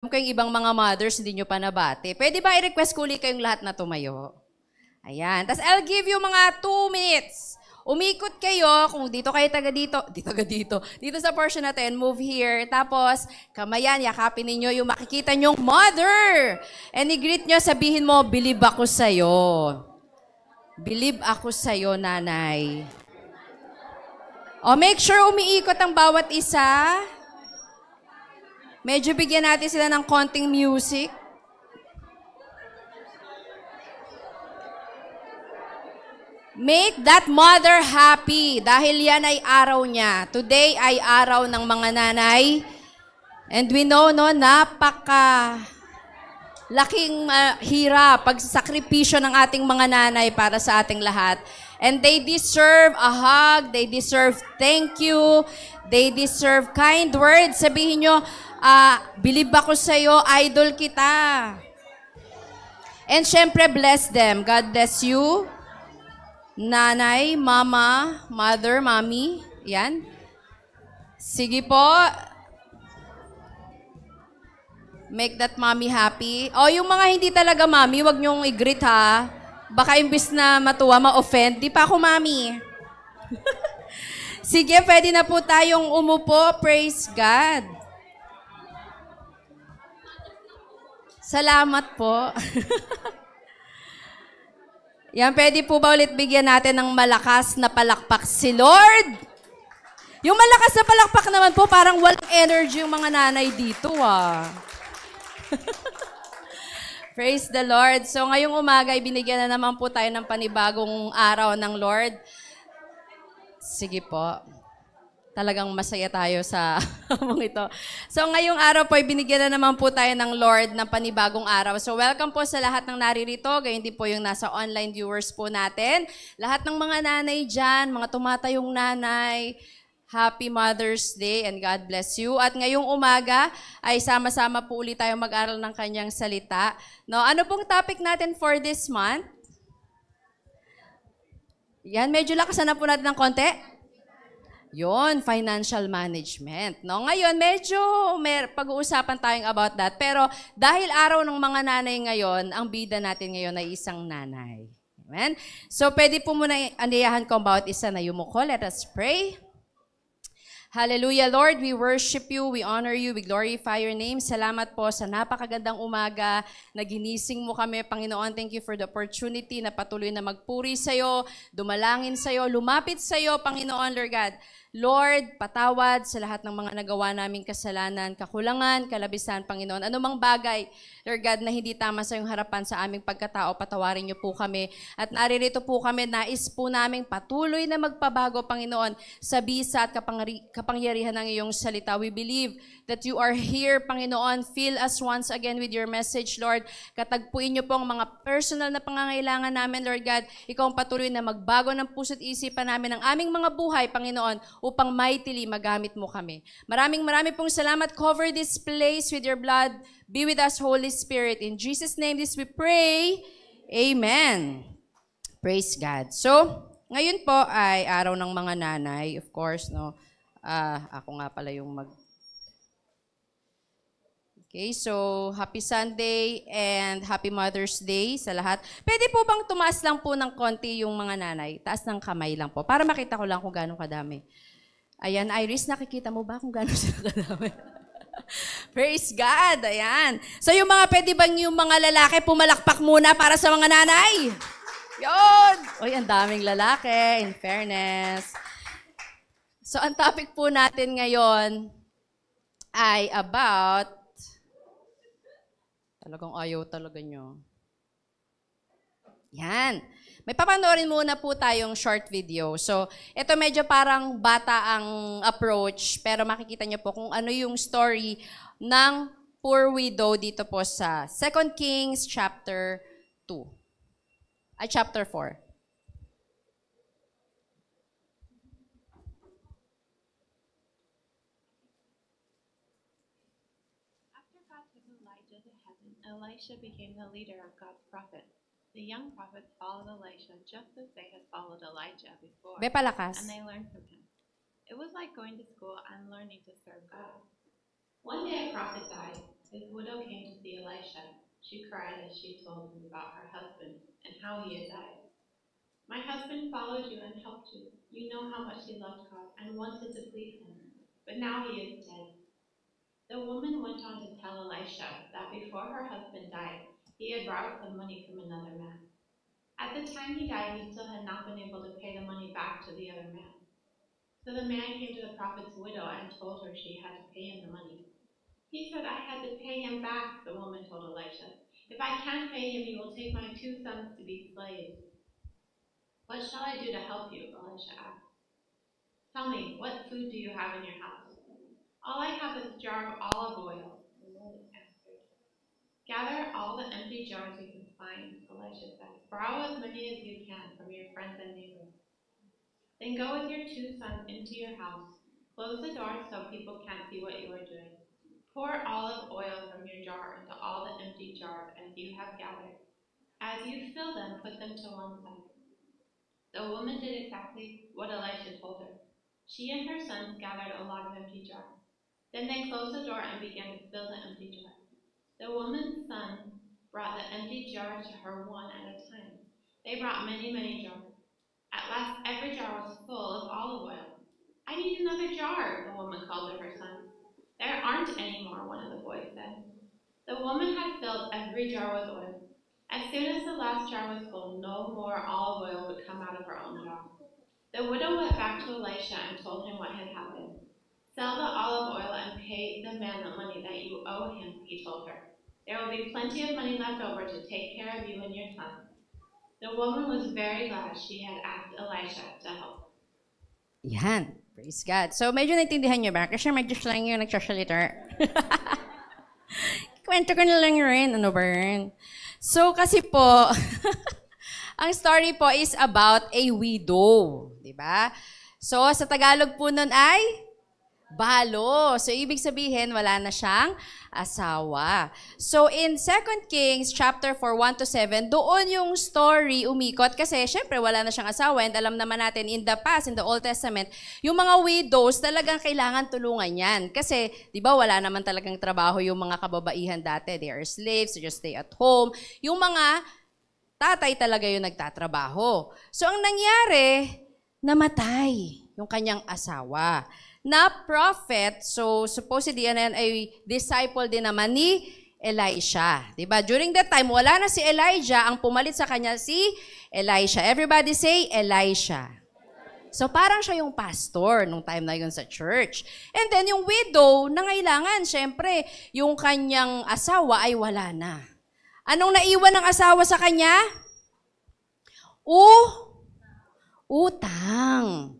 Alam ko ibang mga mothers, hindi nyo pa nabati. Pwede ba i-request ko ulit kayong lahat na tumayo? Ayan. Tapos I'll give you mga two minutes. Umikot kayo, kung dito kayo taga dito, dito taga dito, dito sa portion natin, move here. Tapos, kamayan, yakapin ninyo yung makikita nyong mother. And i-greet nyo, sabihin mo, believe ako sa'yo. Believe ako sa'yo, nanay. O, oh, make sure umiikot ang bawat isa. Medyo bigyan natin sila ng konting music. Make that mother happy dahil yan ay araw niya. Today ay araw ng mga nanay. And we know, no, napaka laking uh, ah, hirap, pagsasakripisyo ng ating mga nanay para sa ating lahat. And they deserve a hug, they deserve thank you, they deserve kind words. Sabihin nyo, uh, bilib ako sa'yo, idol kita. And syempre, bless them. God bless you. Nanay, mama, mother, mommy. Yan. Sige po, Make that mommy happy. O, oh, yung mga hindi talaga mommy, wag niyong i-greet ha. Baka imbis na matuwa, ma-offend, di pa ako mommy. Sige, pwede na po tayong umupo. Praise God. Salamat po. Yan, pwede po ba ulit bigyan natin ng malakas na palakpak si Lord? Yung malakas na palakpak naman po, parang walang energy yung mga nanay dito ah. Praise the Lord. So ngayong umaga, binigyan na naman po tayo ng panibagong araw ng Lord. Sige po. Talagang masaya tayo sa among ito. So ngayong araw po, binigyan na naman po tayo ng Lord ng panibagong araw. So welcome po sa lahat ng naririto, gayon din po yung nasa online viewers po natin. Lahat ng mga nanay dyan, mga tumatayong nanay, Happy Mother's Day and God bless you. At ngayong umaga ay sama-sama po ulit tayo mag-aral ng kanyang salita. No, ano pong topic natin for this month? Yan, medyo lakasan na po natin ng konti. Yon, financial management. No, ngayon medyo mer pag-uusapan tayong about that. Pero dahil araw ng mga nanay ngayon, ang bida natin ngayon ay isang nanay. Amen. So pwede po muna aniyahan ko about isa na yumuko. Let us pray. Hallelujah, Lord. We worship you, we honor you, we glorify your name. Salamat po sa napakagandang umaga na ginising mo kami. Panginoon, thank you for the opportunity na patuloy na magpuri sa'yo, dumalangin sa'yo, lumapit sa'yo, Panginoon, Lord God. Lord, patawad sa lahat ng mga nagawa naming kasalanan, kakulangan, kalabisan, Panginoon. Anumang bagay, Lord God, na hindi tama sa iyong harapan sa aming pagkatao, patawarin niyo po kami. At naririto po kami, nais po namin patuloy na magpabago, Panginoon, sa bisa at kapangyarihan ng iyong salita. We believe that you are here, Panginoon. Fill us once again with your message, Lord. Katagpuin niyo po ang mga personal na pangangailangan namin, Lord God. Ikaw ang patuloy na magbago ng puso puso't isipan namin ang aming mga buhay, Panginoon, upang mightily magamit mo kami. Maraming maraming pong salamat. Cover this place with your blood. Be with us, Holy Spirit. In Jesus' name, this we pray. Amen. Praise God. So, ngayon po ay araw ng mga nanay, of course, no. Ah, ako nga pala yung mag Okay, so happy Sunday and happy Mother's Day sa lahat. Pwede po bang tumaas lang po ng konti yung mga nanay? Taas ng kamay lang po para makita ko lang kung gaano kadami. Ayan, Iris, nakikita mo ba kung gaano sila kadami? Praise God, ayan. So yung mga pwede bang yung mga lalaki pumalakpak muna para sa mga nanay? Yun! Uy, ang daming lalaki, in fairness. So ang topic po natin ngayon ay about Talagang ayaw talaga nyo. Yan. May papanoorin muna po tayong short video. So, ito medyo parang bata ang approach, pero makikita niyo po kung ano yung story ng poor widow dito po sa 2 Kings chapter 2. Ay, chapter 4. Elisha became the leader of God's prophets. The young prophets followed Elisha just as they had followed Elijah before. palakas. And they learned from him. It was like going to school and learning to serve God. One day a prophet died. His widow came to see Elisha. She cried as she told him about her husband and how he had died. My husband followed you and helped you. You know how much he loved God and wanted to please him, but now he is dead. The woman went on to tell Elisha that before her husband died, he had borrowed some money from another man. At the time he died, he still had not been able to pay the money back to the other man. So the man came to the prophet's widow and told her she had to pay him the money. He said, I had to pay him back, the woman told Elisha. If I can't pay him, he will take my two sons to be slaves. What shall I do to help you? Elisha asked. Tell me, what food do you have in your house? All I have is a jar of olive oil, the woman answered. Gather all the empty jars you can find, Elisha said. Borrow as many as you can from your friends and neighbors. Then go with your two sons into your house. Close the door so people can't see what you are doing. Pour olive oil from your jar into all the empty jars as you have gathered. As you fill them, put them to one side. The woman did exactly what Elisha told her. She and her sons gathered a lot of empty jars. Then they closed the door and began to fill the empty jar. The woman's son brought the empty jar to her one at a time. They brought many, many jars. At last, every jar was full of olive oil. I need another jar, the woman called to her son. There aren't any more, one of the boys said. The woman had filled every jar with oil. As soon as the last jar was full, no more olive oil would come out of her own jar. The widow went back to Elisha and told him what had happened. Sell the olive oil and pay the man the money that you owe him, he told her. There will be plenty of money left over to take care of you and your son. The woman was very glad she had asked Elisha to help. Yan. Praise God. So, medyo naintindihan nyo ba? Kasi medyo lang yung nagsasalita. Kwento ko na lang rin. Ano ba rin? So, kasi po, ang story po is about a widow. ba? Diba? So, sa Tagalog po nun ay balo. So ibig sabihin wala na siyang asawa. So in 2 Kings chapter 4 1 to 7, doon yung story umikot kasi syempre wala na siyang asawa and alam naman natin in the past in the Old Testament, yung mga widows talagang kailangan tulungan 'yan kasi 'di ba wala naman talagang trabaho yung mga kababaihan dati. They are slaves, they just stay at home. Yung mga tatay talaga yung nagtatrabaho. So ang nangyari, namatay yung kanyang asawa na prophet, so supposedly yan, yan ay disciple din naman ni Elisha. Diba? During that time, wala na si Elijah, ang pumalit sa kanya si Elisha. Everybody say, Elisha. So parang siya yung pastor nung time na yun sa church. And then yung widow, nangailangan, syempre, yung kanyang asawa ay wala na. Anong naiwan ng asawa sa kanya? U utang.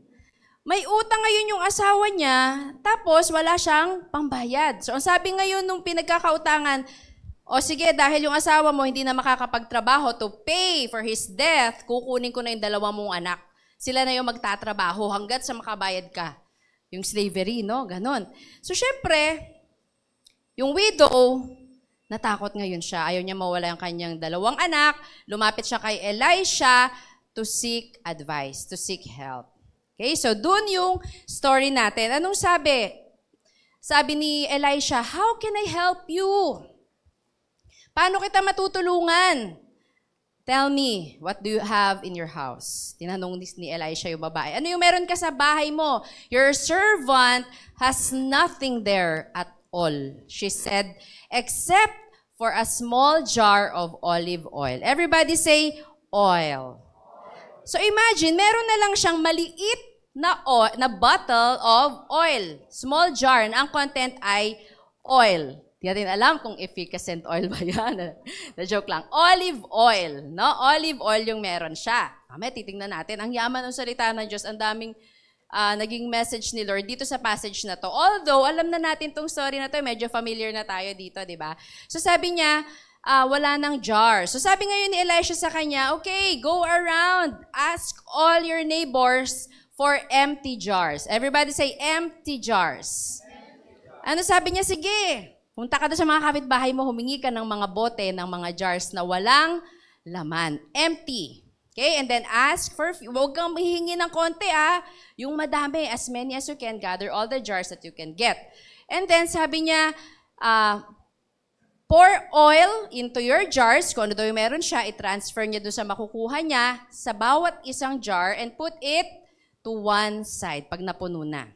May utang ngayon yung asawa niya, tapos wala siyang pambayad. So ang sabi ngayon nung pinagkakautangan, o sige, dahil yung asawa mo hindi na makakapagtrabaho to pay for his death, kukunin ko na yung dalawa mong anak. Sila na yung magtatrabaho hanggat sa makabayad ka. Yung slavery, no? Ganon. So syempre, yung widow, natakot ngayon siya. Ayaw niya mawala yung kanyang dalawang anak. Lumapit siya kay Elisha to seek advice, to seek help. Okay, so doon yung story natin. Anong sabi? Sabi ni Elisha, How can I help you? Paano kita matutulungan? Tell me, what do you have in your house? Tinanong ni Elisha yung babae. Ano yung meron ka sa bahay mo? Your servant has nothing there at all. She said, except for a small jar of olive oil. Everybody say, oil. So imagine, meron na lang siyang maliit na, o, na bottle of oil. Small jar na ang content ay oil. Hindi natin alam kung efficacent oil ba yan. na joke lang. Olive oil. No? Olive oil yung meron siya. Mamaya titingnan natin. Ang yaman ng salita ng Diyos. Ang daming uh, naging message ni Lord dito sa passage na to. Although, alam na natin tong story na to, eh, medyo familiar na tayo dito, di ba? So sabi niya, uh, wala ng jar. So sabi ngayon ni Elisha sa kanya, okay, go around, ask all your neighbors for empty jars. Everybody say, empty jars. Ano sabi niya? Sige, punta ka doon sa mga kapitbahay mo, humingi ka ng mga bote, ng mga jars na walang laman. Empty. Okay? And then ask for, huwag kang hihingi ng konti ah. Yung madami, as many as you can, gather all the jars that you can get. And then sabi niya, uh, pour oil into your jars, kung ano daw yung meron siya, i-transfer niya doon sa makukuha niya, sa bawat isang jar, and put it to one side pag napuno na.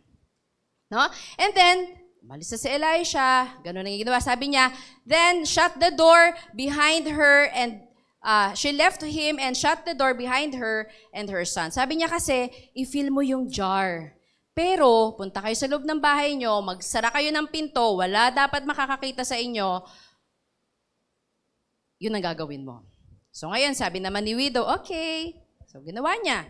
No? And then, umalis na si Elisha, ganun ang ginawa. Sabi niya, then shut the door behind her and uh, she left him and shut the door behind her and her son. Sabi niya kasi, i-fill mo yung jar. Pero, punta kayo sa loob ng bahay niyo, magsara kayo ng pinto, wala dapat makakakita sa inyo, yun ang gagawin mo. So ngayon, sabi naman ni widow, okay. So ginawa niya.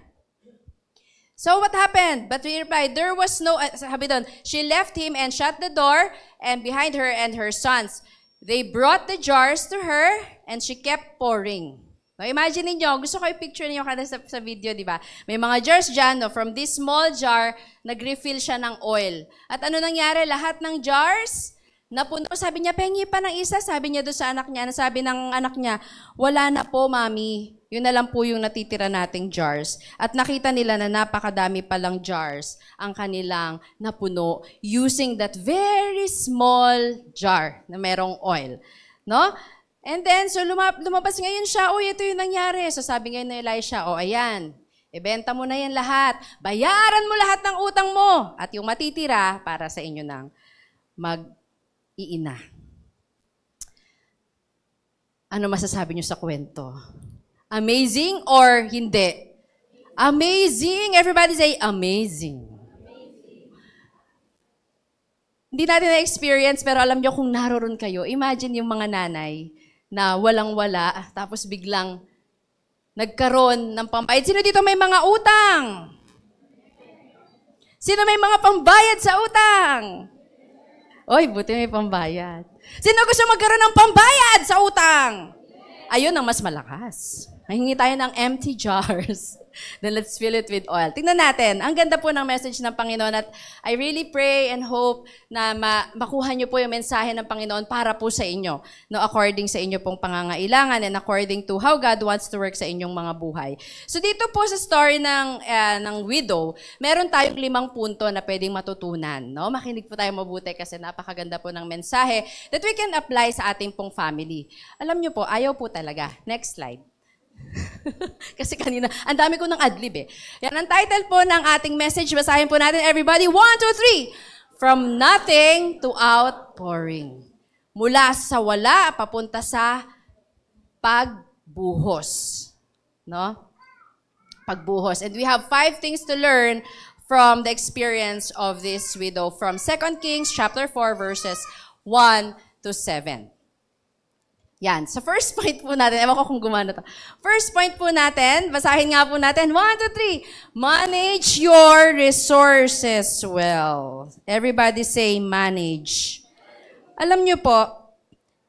So what happened? But we replied, there was no, uh, sabi doon, she left him and shut the door and behind her and her sons. They brought the jars to her and she kept pouring. No, imagine niyo, gusto ko i-picture niyo kada sa, sa video, di ba? May mga jars dyan, no? from this small jar, nag-refill siya ng oil. At ano nangyari? Lahat ng jars, Napunta po, sabi niya, pengi pa ng isa. Sabi niya doon sa anak niya, ano sabi ng anak niya, wala na po, mami. Yun na lang po yung natitira nating jars. At nakita nila na napakadami palang jars ang kanilang napuno using that very small jar na merong oil. No? And then, so lumab- lumabas ngayon siya, oh, ito yung nangyari. So sabi ngayon ni Elisha, oh, ayan, ibenta mo na yan lahat. Bayaran mo lahat ng utang mo. At yung matitira, para sa inyo ng mag iina. Ano masasabi niyo sa kwento? Amazing or hindi? Amazing! Everybody say amazing. Hindi natin na-experience pero alam niyo kung naroon kayo, imagine yung mga nanay na walang-wala tapos biglang nagkaroon ng pambayad. Sino dito may mga utang? Sino may mga pambayad sa utang? Oy, buti may pambayad. Sino gusto magkaroon ng pambayad sa utang? Ayun ang mas malakas. Mahingi tayo ng empty jars. Then let's fill it with oil. Tingnan natin. Ang ganda po ng message ng Panginoon at I really pray and hope na ma- makuha niyo po yung mensahe ng Panginoon para po sa inyo. No, according sa inyo pong pangangailangan and according to how God wants to work sa inyong mga buhay. So dito po sa story ng, uh, ng widow, meron tayong limang punto na pwedeng matutunan. No? Makinig po tayo mabuti kasi napakaganda po ng mensahe that we can apply sa ating pong family. Alam niyo po, ayaw po talaga. Next slide. Kasi kanina, ang dami ko ng adlib eh. Yan ang title po ng ating message. Basahin po natin everybody. One, two, three. From nothing to outpouring. Mula sa wala, papunta sa pagbuhos. No? Pagbuhos. And we have five things to learn from the experience of this widow from 2 Kings chapter 4 verses 1 to 7. Yan. Sa so first point po natin, ewan ko kung gumana to. First point po natin, basahin nga po natin. One, two, three. Manage your resources well. Everybody say manage. Alam nyo po,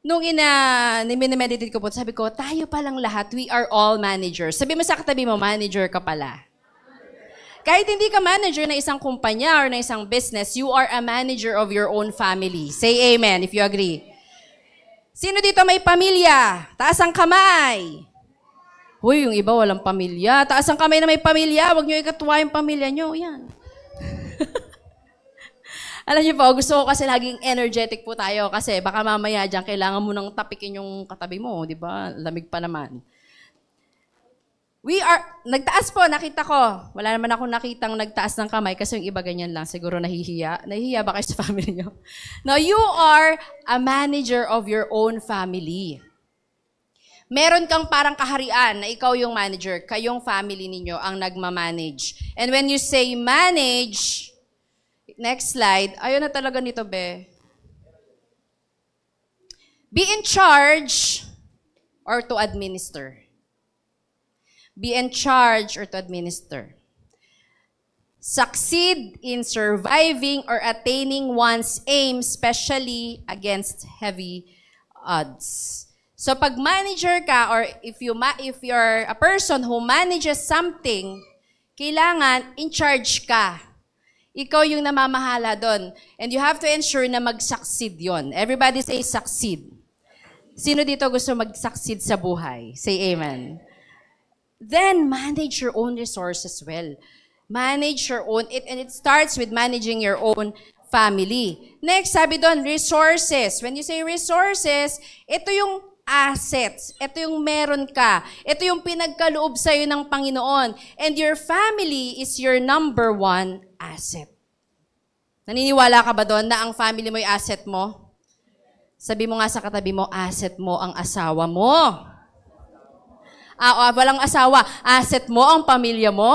nung ina, minimeditate ko po, sabi ko, tayo palang lahat, we are all managers. Sabi mo sa katabi mo, manager ka pala. Kahit hindi ka manager na isang kumpanya or na isang business, you are a manager of your own family. Say amen if you agree. Sino dito may pamilya? Taas ang kamay. Uy, yung iba walang pamilya. Taas ang kamay na may pamilya. Huwag nyo ikatuwa yung pamilya nyo. Yan. Alam niyo po, gusto ko kasi laging energetic po tayo kasi baka mamaya dyan kailangan mo nang tapikin yung katabi mo, di ba? Lamig pa naman. We are, nagtaas po, nakita ko. Wala naman akong nakitang nagtaas ng kamay kasi yung iba ganyan lang. Siguro nahihiya. Nahihiya ba kayo sa family niyo? Now, you are a manager of your own family. Meron kang parang kaharian na ikaw yung manager, kayong family ninyo ang nagmamanage. And when you say manage, next slide, ayun na talaga nito, be. Be in charge or to administer be in charge, or to administer. Succeed in surviving or attaining one's aim, especially against heavy odds. So pag manager ka or if you ma if you're a person who manages something, kailangan in charge ka. Ikaw yung namamahala doon. And you have to ensure na mag-succeed yon. Everybody say succeed. Sino dito gusto mag-succeed sa buhay? Say amen. amen. Then, manage your own resources well. Manage your own, it, and it starts with managing your own family. Next, sabi doon, resources. When you say resources, ito yung assets. Ito yung meron ka. Ito yung pinagkaloob sa'yo ng Panginoon. And your family is your number one asset. Naniniwala ka ba doon na ang family mo yung asset mo? Sabi mo nga sa katabi mo, asset mo ang asawa mo. Ah, o, ah, walang asawa. Asset mo ang pamilya mo.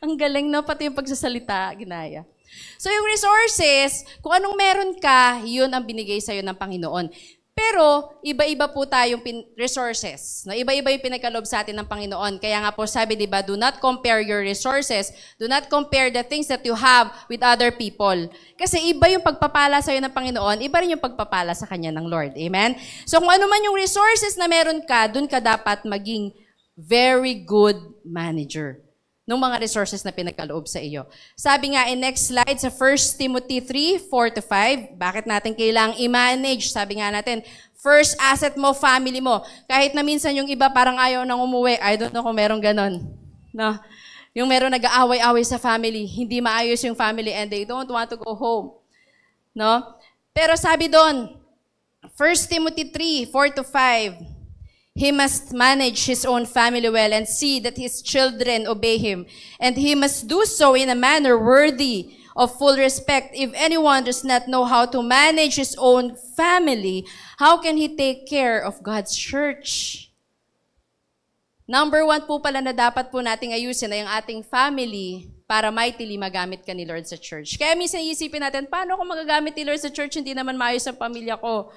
ang galing na pati yung pagsasalita, ginaya. So yung resources, kung anong meron ka, yun ang binigay sa'yo ng Panginoon. Pero, iba-iba po tayong resources. No? Iba-iba yung pinagkalob sa atin ng Panginoon. Kaya nga po sabi, di ba, do not compare your resources. Do not compare the things that you have with other people. Kasi iba yung pagpapala sa'yo ng Panginoon, iba rin yung pagpapala sa Kanya ng Lord. Amen? So kung ano man yung resources na meron ka, dun ka dapat maging very good manager ng mga resources na pinagkaloob sa iyo. Sabi nga in next slide sa 1 Timothy 3, 4 to 5, bakit natin kailang i-manage? Sabi nga natin, first asset mo, family mo. Kahit na minsan yung iba parang ayaw nang umuwi. I don't know kung merong ganon. No? Yung meron nag-aaway-away sa family, hindi maayos yung family and they don't want to go home. No? Pero sabi doon, 1 Timothy 3, 4 to 5, He must manage his own family well and see that his children obey him. And he must do so in a manner worthy of full respect. If anyone does not know how to manage his own family, how can he take care of God's church? Number one po pala na dapat po nating ayusin ay ang ating family para mightily magamit ka ni Lord sa church. Kaya minsan iisipin natin, paano ko magagamit ni Lord sa church, hindi naman maayos ang pamilya ko?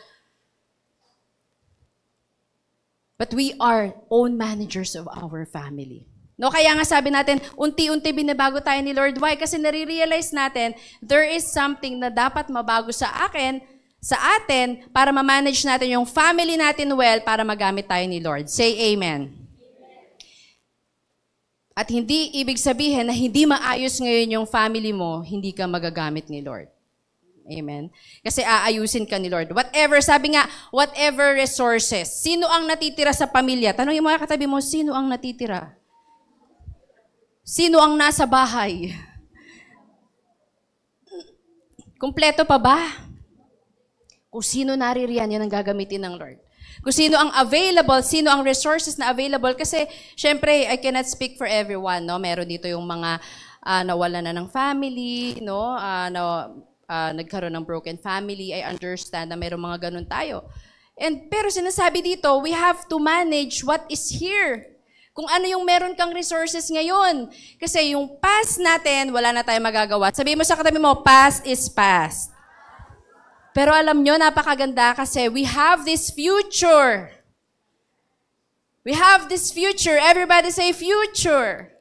But we are own managers of our family. No, kaya nga sabi natin, unti-unti binabago tayo ni Lord. Why? Kasi nare-realize natin, there is something na dapat mabago sa akin, sa atin, para ma-manage natin yung family natin well, para magamit tayo ni Lord. Say amen. At hindi ibig sabihin na hindi maayos ngayon yung family mo, hindi ka magagamit ni Lord. Amen. Kasi aayusin ka ni Lord. Whatever, sabi nga, whatever resources. Sino ang natitira sa pamilya? Tanongin mo nga katabi mo, sino ang natitira? Sino ang nasa bahay? Kumpleto pa ba? Kung sino naririyan, yan ang gagamitin ng Lord. Kung sino ang available, sino ang resources na available. Kasi, syempre, I cannot speak for everyone. No? Meron dito yung mga uh, ah, nawala na ng family, no? Uh, na, uh, nagkaroon ng broken family, I understand na mayroong mga ganun tayo. And pero sinasabi dito, we have to manage what is here. Kung ano yung meron kang resources ngayon. Kasi yung past natin, wala na tayong magagawa. Sabi mo sa katabi mo, past is past. Pero alam nyo, napakaganda kasi we have this future. We have this future. Everybody say future.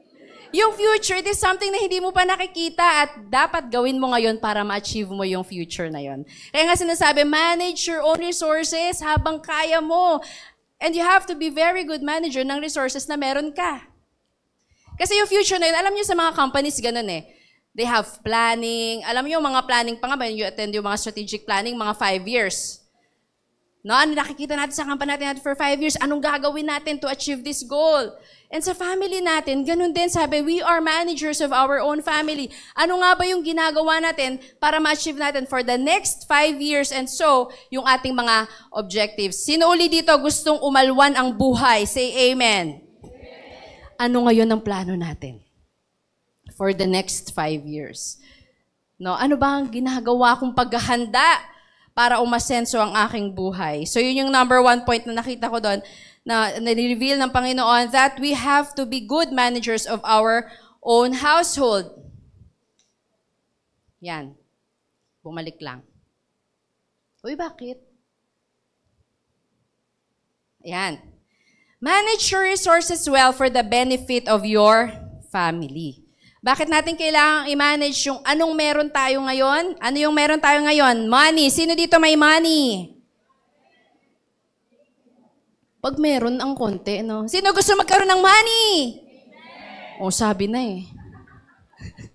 Yung future is something na hindi mo pa nakikita at dapat gawin mo ngayon para ma-achieve mo yung future na yon. Kaya nga sinasabi, manage your own resources habang kaya mo. And you have to be very good manager ng resources na meron ka. Kasi yung future na yun, alam niyo sa mga companies, ganun eh. They have planning. Alam niyo, mga planning pa nga ba, you attend yung mga strategic planning, mga five years. No, ano nakikita natin sa kampan natin natin for five years, anong gagawin natin to achieve this goal? And sa family natin, ganun din sabi, we are managers of our own family. Ano nga ba yung ginagawa natin para ma-achieve natin for the next five years and so, yung ating mga objectives. Sino uli dito gustong umalwan ang buhay? Say amen. Ano ngayon ang plano natin for the next five years? No, ano ba ang ginagawa kong paghahanda para umasenso ang aking buhay. So yun yung number one point na nakita ko doon na nireveal ng Panginoon that we have to be good managers of our own household. Yan. Bumalik lang. Uy, bakit? Yan. Manage your resources well for the benefit of your family. Bakit natin kailangang i-manage yung anong meron tayo ngayon? Ano yung meron tayo ngayon? Money. Sino dito may money? Pag meron ang konti, no? Sino gusto magkaroon ng money? O, oh, sabi na eh.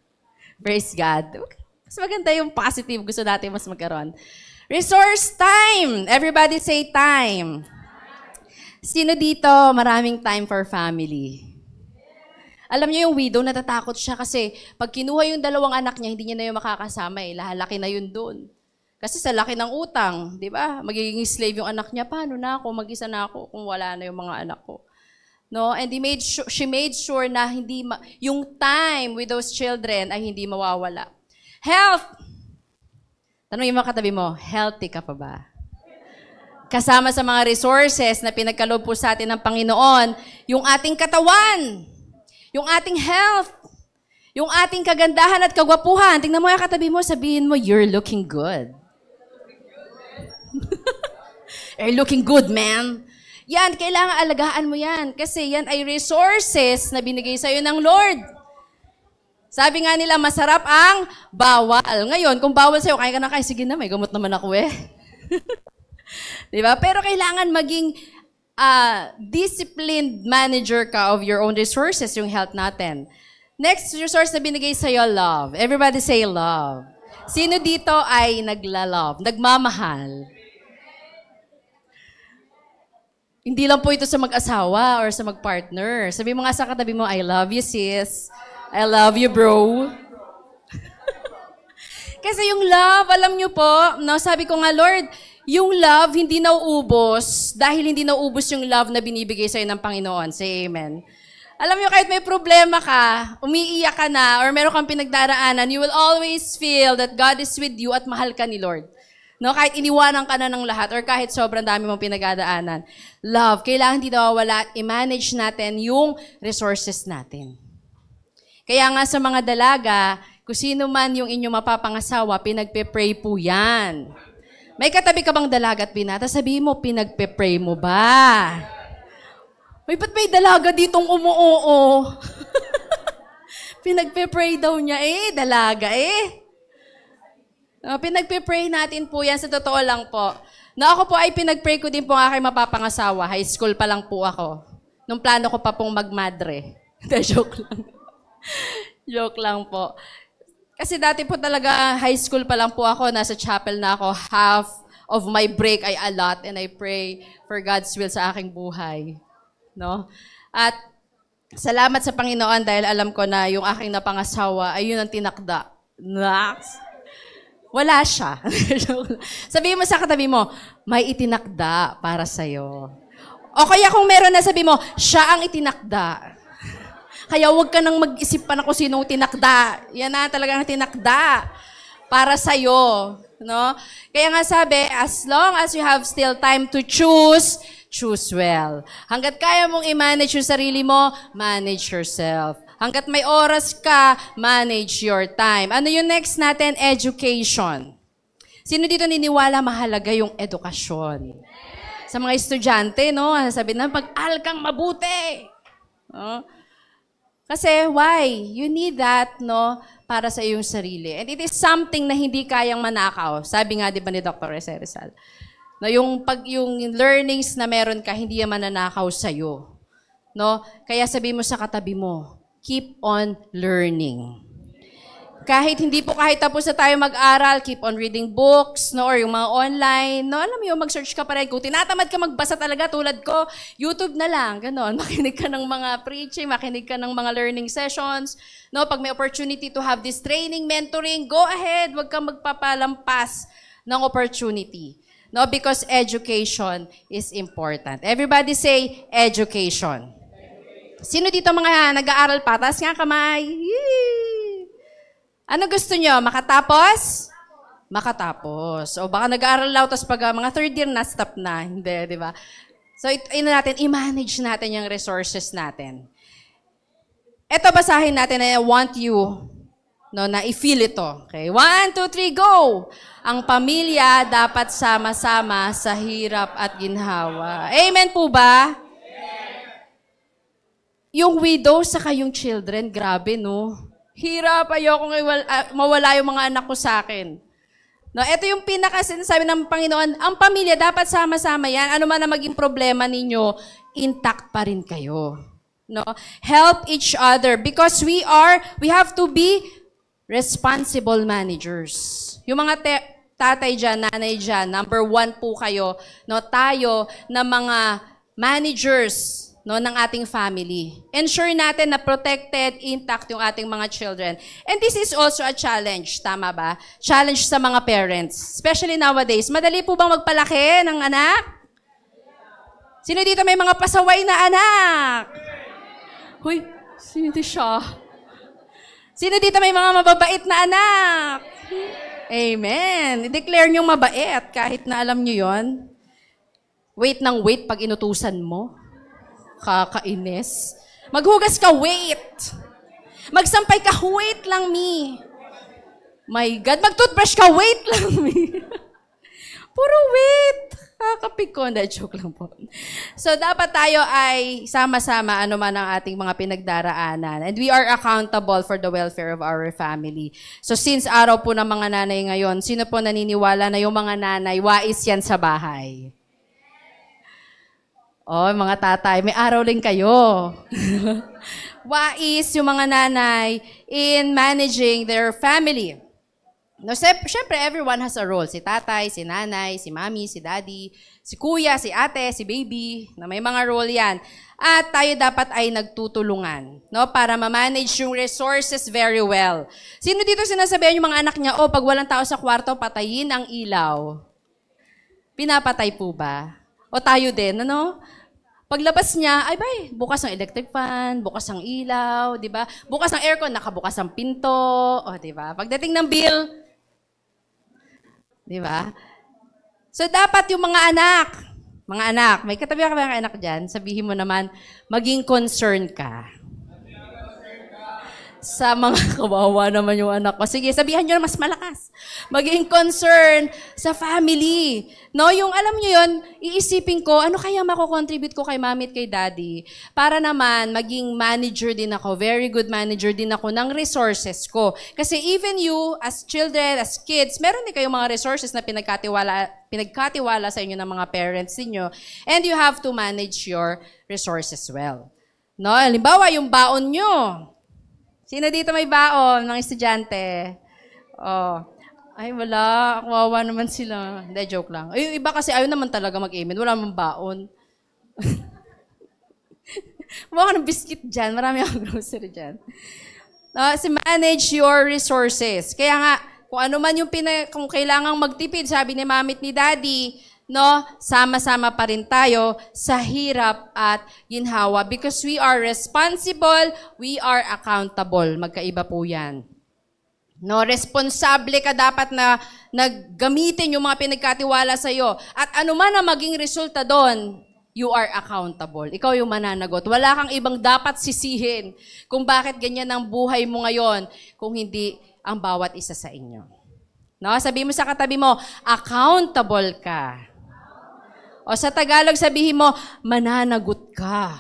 Praise God. Mas maganda yung positive. Gusto natin mas magkaroon. Resource time. Everybody say time. Sino dito maraming time for family? Alam niyo yung widow, natatakot siya kasi pag kinuha yung dalawang anak niya, hindi niya na yung makakasama eh. Lahalaki na yun doon. Kasi sa laki ng utang, di ba? Magiging slave yung anak niya. Paano na ako? Mag-isa na ako kung wala na yung mga anak ko. No? And he made sure, she made sure na hindi ma- yung time with those children ay hindi mawawala. Health! Tanong yung mga katabi mo, healthy ka pa ba? Kasama sa mga resources na pinagkaloob po sa atin ng Panginoon, yung ating katawan. Yung ating health. Yung ating kagandahan at kagwapuhan. Tingnan mo yung katabi mo, sabihin mo, you're looking good. you're looking good, man. Yan, kailangan alagaan mo yan. Kasi yan ay resources na binigay sa'yo ng Lord. Sabi nga nila, masarap ang bawal. Ngayon, kung bawal sa'yo, kaya ka na kaya, sige na, may gamot naman ako eh. Di ba? Pero kailangan maging uh, disciplined manager ka of your own resources, yung health natin. Next resource na binigay sa'yo, love. Everybody say love. Sino dito ay nagla-love, nagmamahal? Hindi lang po ito sa mag-asawa or sa mag-partner. Sabi mo nga sa katabi mo, I love you sis. I love you bro. Kasi yung love, alam nyo po, no, sabi ko nga, Lord, yung love hindi nauubos dahil hindi nauubos yung love na binibigay sa'yo ng Panginoon. Say amen. Alam mo, kahit may problema ka, umiiyak ka na, or meron kang pinagdaraanan, you will always feel that God is with you at mahal ka ni Lord. No, kahit iniwanan ka na ng lahat or kahit sobrang dami mong pinagdadaanan. Love, kailangan hindi nawawala at i-manage natin yung resources natin. Kaya nga sa mga dalaga, kung sino man yung inyong mapapangasawa, pinagpe-pray po yan. May katabi ka bang dalaga at binata? Sabihin mo, pinagpe-pray mo ba? Uy, ba't may dalaga ditong umuoo? pinagpe-pray daw niya eh, dalaga eh. Uh, pinagpe-pray natin po yan, sa totoo lang po. Na ako po ay pinag-pray ko din po nga aking mapapangasawa. High school pa lang po ako. Nung plano ko pa pong magmadre. joke lang. joke lang po. Kasi dati po talaga, high school pa lang po ako, nasa chapel na ako, half of my break I allot and I pray for God's will sa aking buhay. No? At salamat sa Panginoon dahil alam ko na yung aking napangasawa ay yun ang tinakda. Next. Wala siya. sabi mo sa katabi mo, may itinakda para sa'yo. O kaya kung meron na sabi mo, siya ang itinakda. Kaya huwag ka nang mag-isip pa na kung sinong tinakda. Yan na talagang tinakda para sa'yo. No? Kaya nga sabi, as long as you have still time to choose, choose well. Hanggat kaya mong i-manage yung sarili mo, manage yourself. Hanggat may oras ka, manage your time. Ano yung next natin? Education. Sino dito niniwala mahalaga yung edukasyon? Sa mga estudyante, no? Sabi na, pag-alkang mabuti. No? Kasi why? You need that, no, para sa iyong sarili. And it is something na hindi kayang manakaw. Sabi nga 'di ba ni Dr. Reza Rizal. No, yung pag yung learnings na meron ka hindi yan mananakaw sa iyo. No? Kaya sabi mo sa katabi mo, keep on learning kahit hindi po kahit tapos na tayo mag-aral, keep on reading books, no, or yung mga online, no, alam mo yung mag-search ka pa rin. Kung tinatamad ka magbasa talaga tulad ko, YouTube na lang, ganun. Makinig ka ng mga preaching, makinig ka ng mga learning sessions, no, pag may opportunity to have this training, mentoring, go ahead, wag kang magpapalampas ng opportunity. No, because education is important. Everybody say education. Sino dito mga nag-aaral pa? Taas nga kamay. Yee! Ano gusto nyo? Makatapos? Makatapos. O baka nag-aaral lang, tapos pag uh, mga third year na, stop na. Hindi, di ba? So, ito, ino natin, i-manage natin yung resources natin. Ito, basahin natin na I want you no, na i-feel ito. Okay? One, two, three, go! Ang pamilya dapat sama-sama sa hirap at ginhawa. Amen po ba? Yes. Yung widow sa kayong children, grabe no hirap, ayokong iwal, uh, mawala yung mga anak ko sa akin. No, ito yung pinaka sinasabi ng Panginoon, ang pamilya dapat sama-sama yan. Ano man ang maging problema ninyo, intact pa rin kayo. No? Help each other because we are, we have to be responsible managers. Yung mga te- tatay diyan, nanay diyan, number one po kayo, no, tayo na mga managers no, ng ating family. Ensure natin na protected, intact yung ating mga children. And this is also a challenge, tama ba? Challenge sa mga parents, especially nowadays. Madali po bang magpalaki ng anak? Sino dito may mga pasaway na anak? Huy, sino dito siya? Sino dito may mga mababait na anak? Amen. I-declare niyong mabait kahit na alam niyo yon. Wait ng wait pag inutusan mo. Kakainis. Maghugas ka, wait. Magsampay ka, wait lang me. My God, mag-toothbrush ka, wait lang me. Puro wait. Kakapiko. Na, joke lang po. So, dapat tayo ay sama-sama ano man ang ating mga pinagdaraanan. And we are accountable for the welfare of our family. So, since araw po ng mga nanay ngayon, sino po naniniwala na yung mga nanay, wais yan sa bahay? Oh, mga tatay, may araw rin kayo. Wais yung mga nanay in managing their family. No, syempre, everyone has a role. Si tatay, si nanay, si mami, si daddy, si kuya, si ate, si baby, na may mga role yan. At tayo dapat ay nagtutulungan no, para ma-manage yung resources very well. Sino dito sinasabihan yung mga anak niya, oh, pag walang tao sa kwarto, patayin ang ilaw? Pinapatay po ba? O tayo din, ano? Paglabas niya, ay bay, bukas ang electric fan, bukas ang ilaw, di ba? Bukas ang aircon, nakabukas ang pinto, o oh, di ba? Pagdating ng bill, di ba? So dapat yung mga anak, mga anak, may katabi ka ba ng anak diyan? Sabihin mo naman, maging concerned ka sa mga kawawa naman yung anak ko. Sige, sabihan nyo na mas malakas. Maging concern sa family. No, yung alam nyo yon iisipin ko, ano kaya makocontribute ko kay mami at kay daddy para naman maging manager din ako, very good manager din ako ng resources ko. Kasi even you, as children, as kids, meron din kayong mga resources na pinagkatiwala, pinagkatiwala sa inyo ng mga parents niyo And you have to manage your resources well. No, halimbawa, yung baon nyo. Sino dito may baon? Mga estudyante. Oh. Ay, wala. Kawawa naman sila. Hindi, joke lang. Ay, yung iba kasi ayaw naman talaga mag-amen. Wala namang baon. Mukha ng biscuit dyan. Marami akong grocery dyan. Uh, si manage your resources. Kaya nga, kung ano man yung pina, kung kailangang magtipid, sabi ni mamit ni daddy, no? Sama-sama pa rin tayo sa hirap at ginhawa because we are responsible, we are accountable. Magkaiba po 'yan. No, responsable ka dapat na naggamitin yung mga pinagkatiwala sa iyo. At anuman man ang maging resulta doon, you are accountable. Ikaw yung mananagot. Wala kang ibang dapat sisihin kung bakit ganyan ang buhay mo ngayon kung hindi ang bawat isa sa inyo. No? Sabi mo sa katabi mo, accountable ka. O sa Tagalog sabihin mo, mananagot ka.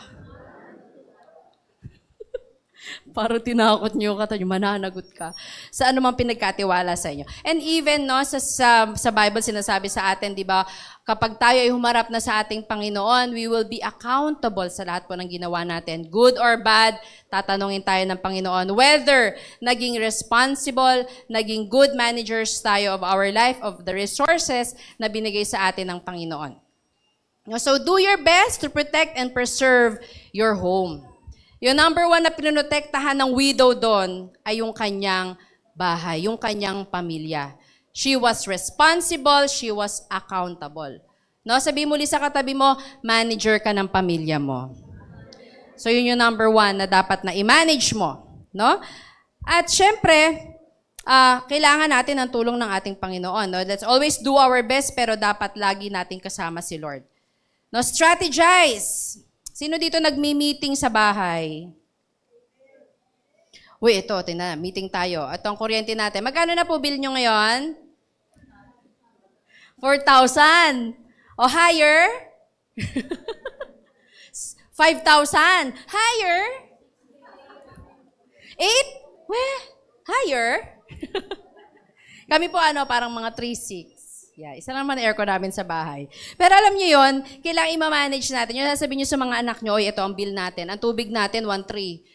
Para tinakot niyo ka, tanyo, mananagot ka. Sa anumang pinagkatiwala sa inyo. And even no, sa, sa, sa Bible sinasabi sa atin, di ba, kapag tayo ay humarap na sa ating Panginoon, we will be accountable sa lahat po ng ginawa natin. Good or bad, tatanungin tayo ng Panginoon. Whether naging responsible, naging good managers tayo of our life, of the resources na binigay sa atin ng Panginoon. So, do your best to protect and preserve your home. Yung number one na pinoprotektahan ng widow doon ay yung kanyang bahay, yung kanyang pamilya. She was responsible, she was accountable. No, sabi mo sa katabi mo, manager ka ng pamilya mo. So, yun yung number one na dapat na i-manage mo. No? At syempre, uh, kailangan natin ng tulong ng ating Panginoon. No? Let's always do our best, pero dapat lagi natin kasama si Lord. No, strategize. Sino dito nagmi-meeting sa bahay? Uy, ito, tingnan, meeting tayo. At ang kuryente natin. Magkano na po bill nyo ngayon? 4,000. O higher? 5,000. Higher? 8? Weh, higher? Kami po ano, parang mga 3-6. Yeah, isa lang naman aircon namin sa bahay. Pero alam niyo yon, kailangan i-manage natin. Yung sasabihin niyo sa mga anak niyo, oy, ito ang bill natin. Ang tubig natin, 1.3.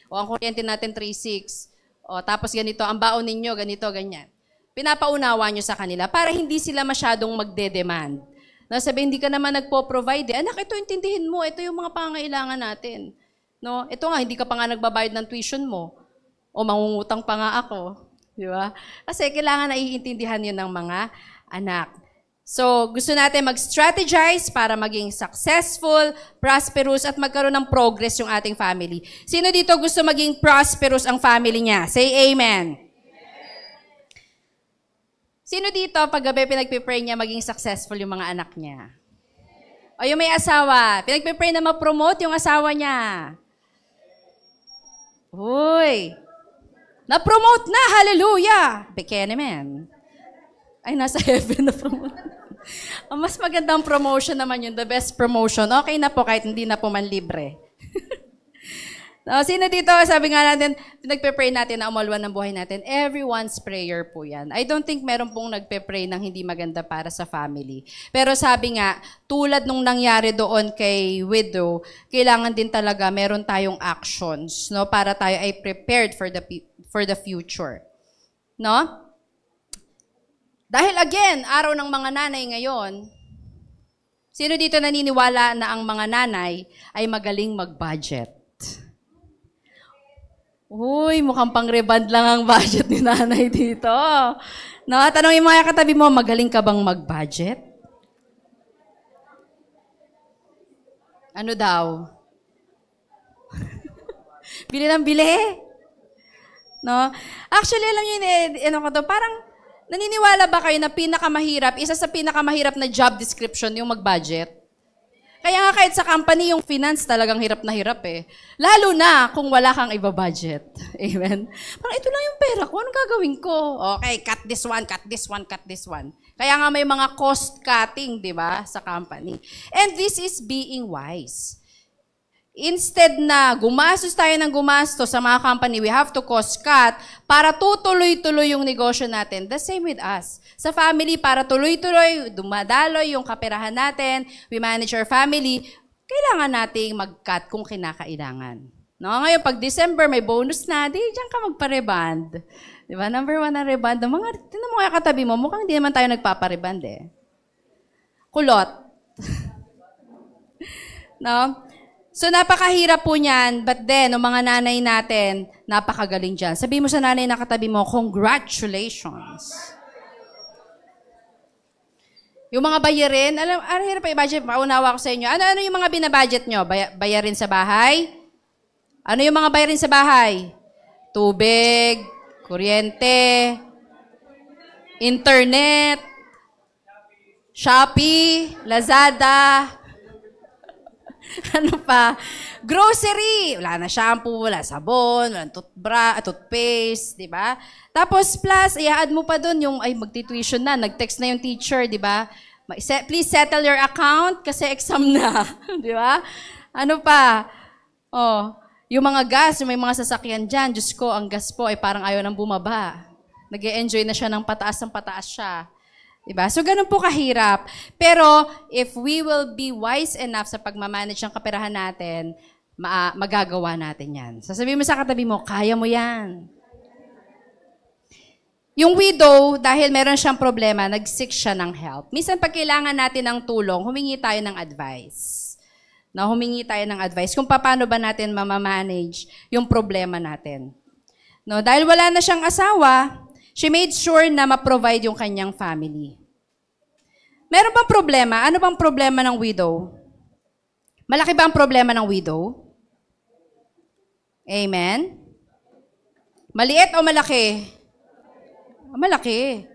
O ang kuryente natin, 3.6. O tapos ganito, ang baon ninyo, ganito, ganyan. Pinapaunawa niyo sa kanila para hindi sila masyadong magde-demand. No, sabi, hindi ka naman nagpo-provide. Eh. Anak, ito intindihin mo. Ito yung mga pangangailangan natin. No? Ito nga, hindi ka pa nga nagbabayad ng tuition mo. O mangungutang pa nga ako. Di ba? Kasi kailangan naiintindihan yun ng mga anak. So, gusto natin mag-strategize para maging successful, prosperous, at magkaroon ng progress yung ating family. Sino dito gusto maging prosperous ang family niya? Say amen. Sino dito pag paggabi pinagpipray niya maging successful yung mga anak niya? O yung may asawa, pinagpipray na ma-promote yung asawa niya. Uy! Na-promote na! Hallelujah! Bekene, man. Ay, nasa heaven na promotion. Mas magandang promotion naman yun, the best promotion. Okay na po kahit hindi na po man libre. no, oh, sino dito, sabi nga natin, nagpe-pray natin na umalwan ng buhay natin. Everyone's prayer po yan. I don't think meron pong nagpe-pray ng hindi maganda para sa family. Pero sabi nga, tulad nung nangyari doon kay widow, kailangan din talaga meron tayong actions no, para tayo ay prepared for the, for the future. No? Dahil again, araw ng mga nanay ngayon, sino dito naniniwala na ang mga nanay ay magaling mag-budget? Uy, mukhang pang-reband lang ang budget ni nanay dito. No, tanong yung mga katabi mo, magaling ka bang mag-budget? Ano daw? bili ng bili. No? Actually, alam niyo, eh, ano ko to, parang Naniniwala ba kayo na pinakamahirap, isa sa pinakamahirap na job description yung mag-budget? Kaya nga kahit sa company, yung finance talagang hirap na hirap eh. Lalo na kung wala kang iba-budget. Amen? Parang ito lang yung pera ko, anong gagawin ko? Okay, cut this one, cut this one, cut this one. Kaya nga may mga cost cutting, di ba, sa company. And this is being wise. Instead na gumastos tayo ng gumastos sa mga company, we have to cost cut para tutuloy-tuloy yung negosyo natin. The same with us. Sa family, para tuloy-tuloy, dumadaloy yung kaperahan natin, we manage our family, kailangan nating mag-cut kung kinakailangan. No? Ngayon, pag December, may bonus na, di dyan ka magpa-reband. Di ba? Number one na reband. Ang mga, tinan mo kaya katabi mo, mukhang hindi naman tayo nagpapa-reband eh. Kulot. no? So napakahirap po niyan, but then, ng mga nanay natin, napakagaling dyan. Sabi mo sa nanay na katabi mo, congratulations. Yung mga bayarin, alam, ano hirap i-budget, paunawa ko sa inyo. Ano, ano yung mga binabudget nyo? Bay- bayarin sa bahay? Ano yung mga bayarin sa bahay? Tubig, kuryente, internet, Shopee, Lazada, ano pa? Grocery! Wala na shampoo, wala sabon, wala toothbra, ah, toothpaste, di ba? Tapos plus, i-add mo pa doon yung, ay, magti-tuition na, nag-text na yung teacher, di ba? Please settle your account kasi exam na, di ba? Ano pa? Oh, yung mga gas, yung may mga sasakyan dyan, Diyos ko, ang gas po ay parang ayaw nang bumaba. nag enjoy na siya ng pataas ng pataas siya. Diba? So, ganun po kahirap. Pero, if we will be wise enough sa pagmamanage ng kaperahan natin, ma- magagawa natin yan. Sasabihin mo sa katabi mo, kaya mo yan. Yung widow, dahil meron siyang problema, nag-seek siya ng help. Minsan, pag kailangan natin ng tulong, humingi tayo ng advice. Na humingi tayo ng advice kung paano ba natin mamamanage yung problema natin. No, dahil wala na siyang asawa, She made sure na ma-provide yung kanyang family. Meron bang problema? Ano bang problema ng widow? Malaki ba ang problema ng widow? Amen? Maliit o malaki? Malaki.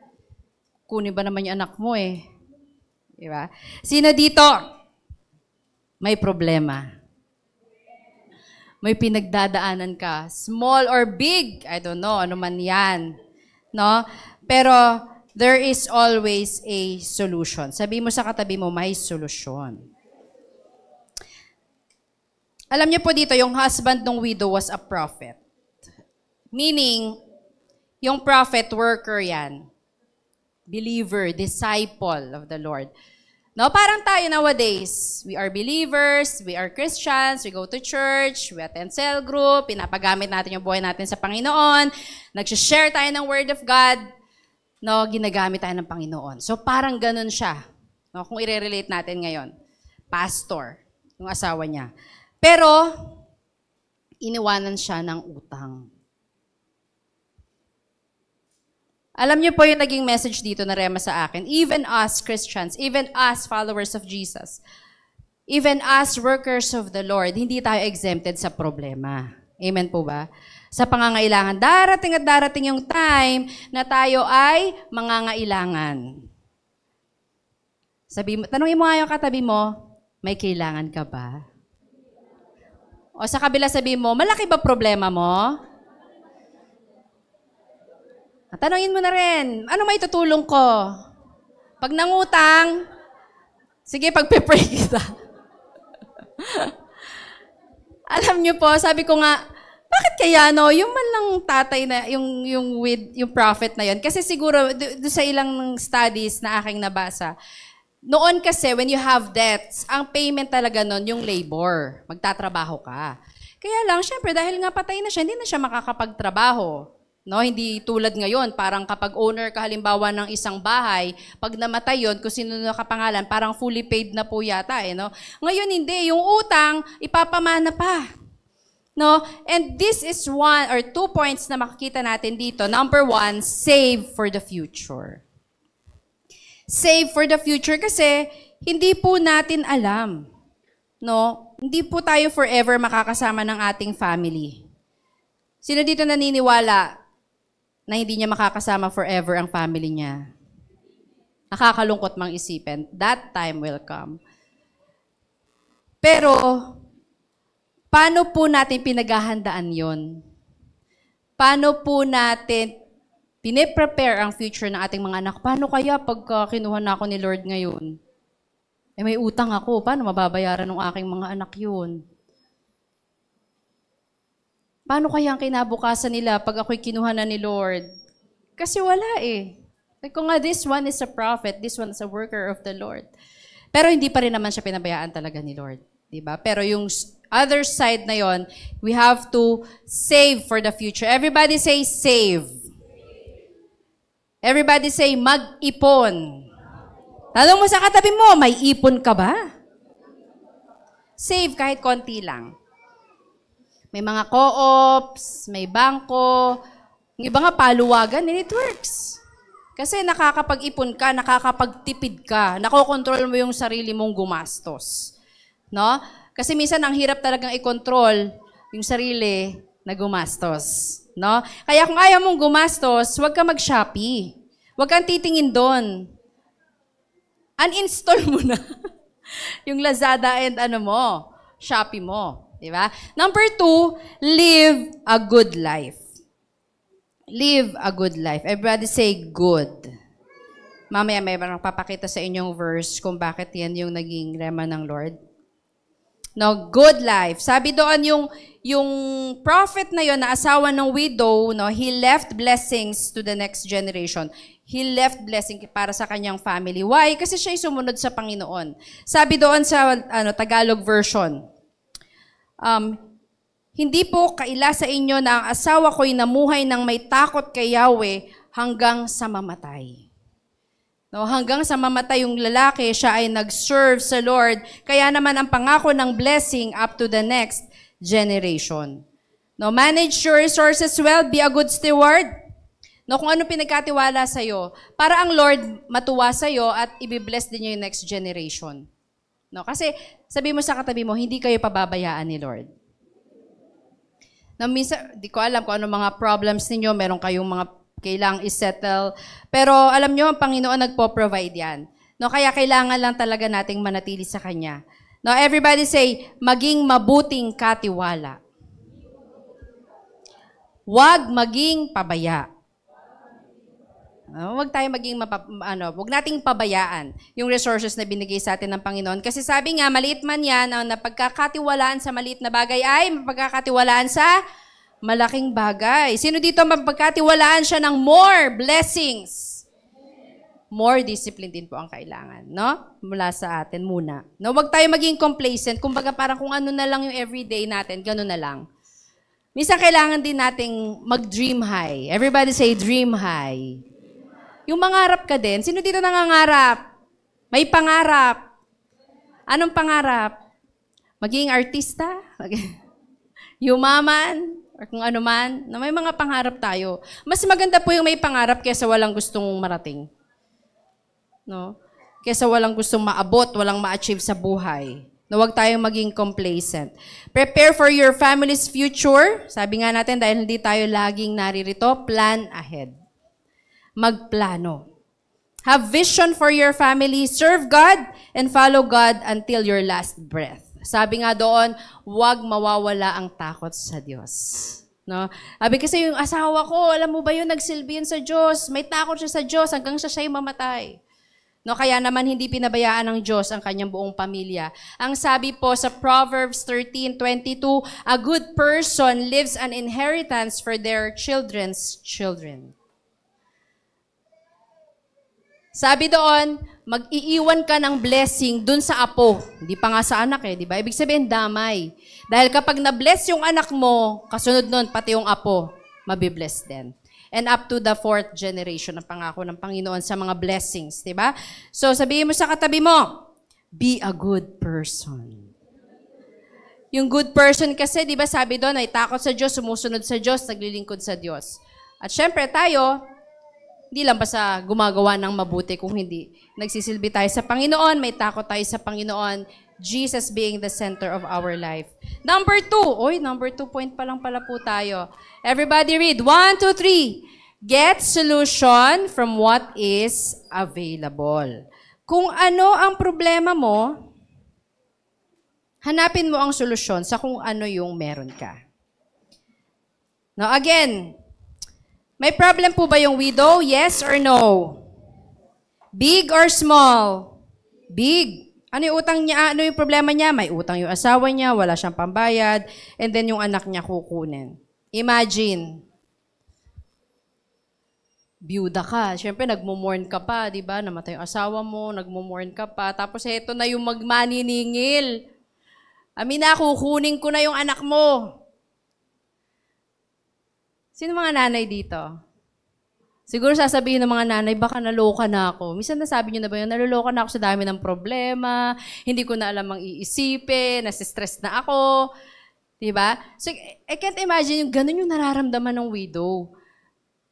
Kunin ba naman yung anak mo eh? Diba? Sino dito? May problema. May pinagdadaanan ka. Small or big, I don't know, ano man yan no? Pero there is always a solution. Sabi mo sa katabi mo, may solusyon. Alam niyo po dito, yung husband ng widow was a prophet. Meaning, yung prophet, worker yan. Believer, disciple of the Lord. No, parang tayo nowadays, we are believers, we are Christians, we go to church, we attend cell group, pinapagamit natin yung buhay natin sa Panginoon, nag-share tayo ng Word of God, no, ginagamit tayo ng Panginoon. So parang ganun siya, no, kung i-relate natin ngayon. Pastor, yung asawa niya. Pero, iniwanan siya ng utang. Alam niyo po yung naging message dito na Rema sa akin. Even us Christians, even us followers of Jesus, even us workers of the Lord, hindi tayo exempted sa problema. Amen po ba? Sa pangangailangan. Darating at darating yung time na tayo ay mangangailangan. Sabi mo, tanongin mo nga yung katabi mo, may kailangan ka ba? O sa kabila sabi mo, malaki ba problema mo? Tanungin mo na rin, ano may tutulong ko? Pag nangutang, sige, pagpe-pray kita. Alam niyo po, sabi ko nga, bakit kaya no, yung man lang tatay na, yung, yung with, yung prophet na yon Kasi siguro, do, do sa ilang studies na aking nabasa, noon kasi, when you have debts, ang payment talaga noon, yung labor. Magtatrabaho ka. Kaya lang, syempre, dahil nga patay na siya, hindi na siya makakapagtrabaho. No, hindi tulad ngayon, parang kapag owner ka halimbawa ng isang bahay, pag namatay yon, kung sino na kapangalan, parang fully paid na po yata eh, no? Ngayon hindi, yung utang ipapamana pa. No? And this is one or two points na makikita natin dito. Number one, save for the future. Save for the future kasi hindi po natin alam. No? Hindi po tayo forever makakasama ng ating family. Sino dito naniniwala na hindi niya makakasama forever ang family niya. Nakakalungkot mang isipin. That time will come. Pero, paano po natin pinaghahandaan yon? Paano po natin piniprepare ang future ng ating mga anak? Paano kaya pag kinuha na ako ni Lord ngayon? Eh may utang ako, paano mababayaran ng aking mga anak yun? paano kaya ang kinabukasan nila pag ako'y kinuha na ni Lord? Kasi wala eh. Like kung nga, this one is a prophet, this one is a worker of the Lord. Pero hindi pa rin naman siya pinabayaan talaga ni Lord. Diba? Pero yung other side na yon, we have to save for the future. Everybody say save. Everybody say mag-ipon. Tanong mo sa katabi mo, may ipon ka ba? Save kahit konti lang. May mga co-ops, may bangko, yung iba nga paluwagan, and it works. Kasi nakakapag-ipon ka, nakakapagtipid ka, nakokontrol mo yung sarili mong gumastos. No? Kasi minsan ang hirap talagang i-control yung sarili na gumastos. No? Kaya kung ayaw mong gumastos, huwag ka mag-Shopee. Huwag kang titingin doon. Uninstall mo na yung Lazada and ano mo, Shopee mo. Di ba? Number two, live a good life. Live a good life. Everybody say good. Mamaya may papakita sa inyong verse kung bakit yan yung naging lema ng Lord. No, good life. Sabi doon yung yung prophet na yon na asawa ng widow, no, he left blessings to the next generation. He left blessing para sa kanyang family. Why? Kasi siya sumunod sa Panginoon. Sabi doon sa ano Tagalog version, um, hindi po kaila sa inyo na ang asawa ko'y namuhay ng may takot kay Yahweh hanggang sa mamatay. No, hanggang sa mamatay yung lalaki, siya ay nag-serve sa Lord. Kaya naman ang pangako ng blessing up to the next generation. No, manage your resources well, be a good steward. No, kung ano pinagkatiwala sa'yo, para ang Lord matuwa sa'yo at ibibless din niya yung next generation. No? Kasi sabi mo sa katabi mo, hindi kayo pababayaan ni Lord. Na no, minsan, di ko alam kung ano mga problems ninyo, meron kayong mga kailang isettle. Pero alam nyo, ang Panginoon nagpo-provide yan. No, kaya kailangan lang talaga nating manatili sa Kanya. No, everybody say, maging mabuting katiwala. Huwag maging pabaya. No, ah, huwag tayong maging mapa, ano, huwag nating pabayaan yung resources na binigay sa atin ng Panginoon. Kasi sabi nga, maliit man yan, ang napagkakatiwalaan sa maliit na bagay ay mapagkakatiwalaan sa malaking bagay. Sino dito mapagkatiwalaan siya ng more blessings? More discipline din po ang kailangan, no? Mula sa atin muna. No, huwag tayong maging complacent. Kumbaga parang kung ano na lang yung everyday natin, ganun na lang. Minsan kailangan din nating mag-dream high. Everybody say dream high. Yung mangarap ka din. Sino dito nangangarap? May pangarap. Anong pangarap? Maging artista? Yumaman? Or kung ano man? Na may mga pangarap tayo. Mas maganda po yung may pangarap kaysa walang gustong marating. No? Kaysa walang gustong maabot, walang ma-achieve sa buhay. Na huwag tayong maging complacent. Prepare for your family's future. Sabi nga natin, dahil hindi tayo laging naririto, plan ahead magplano. Have vision for your family, serve God, and follow God until your last breath. Sabi nga doon, huwag mawawala ang takot sa Diyos. No? Sabi kasi yung asawa ko, alam mo ba yun, nagsilbi yun sa Diyos. May takot siya sa Diyos hanggang siya siya'y mamatay. No, kaya naman hindi pinabayaan ng Diyos ang kanyang buong pamilya. Ang sabi po sa Proverbs 13:22, a good person leaves an inheritance for their children's children. Sabi doon, mag-iiwan ka ng blessing dun sa apo. Hindi pa nga sa anak eh, di ba? Ibig sabihin, damay. Dahil kapag na-bless yung anak mo, kasunod nun, pati yung apo, mabibless din. And up to the fourth generation ang pangako ng Panginoon sa mga blessings, di ba? So sabihin mo sa katabi mo, be a good person. Yung good person kasi, di ba sabi doon, ay takot sa Diyos, sumusunod sa Diyos, naglilingkod sa Diyos. At syempre tayo, hindi lang basta gumagawa ng mabuti kung hindi. Nagsisilbi tayo sa Panginoon, may takot tayo sa Panginoon, Jesus being the center of our life. Number two, oy, number two point pa lang pala po tayo. Everybody read, one, two, three. Get solution from what is available. Kung ano ang problema mo, hanapin mo ang solusyon sa kung ano yung meron ka. Now again, may problem po ba yung widow? Yes or no? Big or small? Big. Ano yung utang niya? Ano yung problema niya? May utang yung asawa niya, wala siyang pambayad, and then yung anak niya kukunin. Imagine, byuda ka. Siyempre, nagmumorn ka pa, di ba? Namatay yung asawa mo, nagmumorn ka pa. Tapos, heto na yung magmaniningil. Amin na, kukunin ko na yung anak mo. Sino mga nanay dito? Siguro sasabihin ng mga nanay, baka naloka na ako. Minsan nasabi niyo na ba yun, naluloka na ako sa dami ng problema, hindi ko na alam ang iisipin, nasistress na ako. Di ba? So, I can't imagine yung ganun yung nararamdaman ng widow.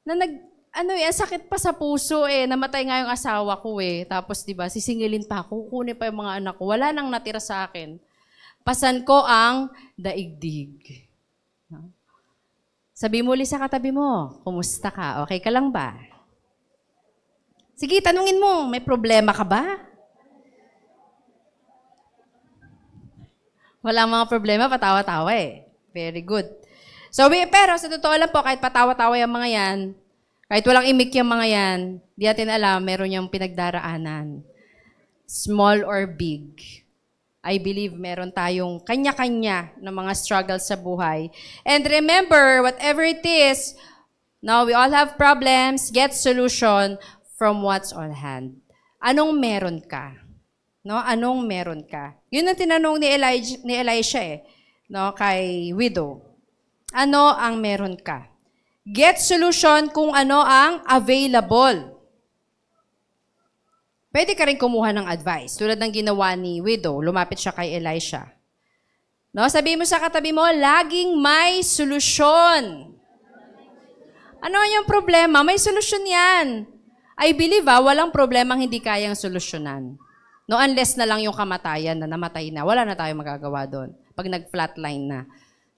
Na nag, ano eh, sakit pa sa puso eh, namatay nga yung asawa ko eh. Tapos di ba, sisingilin pa ako, kukunin pa yung mga anak ko. Wala nang natira sa akin. Pasan ko ang daigdig. Sabi mo ulit sa katabi mo, kumusta ka? Okay ka lang ba? Sige, tanungin mo, may problema ka ba? Wala mga problema, patawa-tawa eh. Very good. So, pero sa totoo lang po, kahit patawa-tawa yung mga yan, kahit walang imik yung mga yan, di natin alam, meron yung pinagdaraanan. Small or big. I believe meron tayong kanya-kanya na mga struggles sa buhay. And remember, whatever it is, now we all have problems, get solution from what's on hand. Anong meron ka? No, anong meron ka? Yun ang tinanong ni Elijah, ni Elisha eh, no, kay widow. Ano ang meron ka? Get solution kung ano ang available. Pwede ka rin kumuha ng advice. Tulad ng ginawa ni widow, lumapit siya kay Elisha. No, sabi mo sa katabi mo, laging may solusyon. Ano yung problema? May solusyon yan. I believe, ah, walang problema hindi kayang solusyonan. No, unless na lang yung kamatayan na namatay na, wala na tayong magagawa doon. Pag nag-flatline na.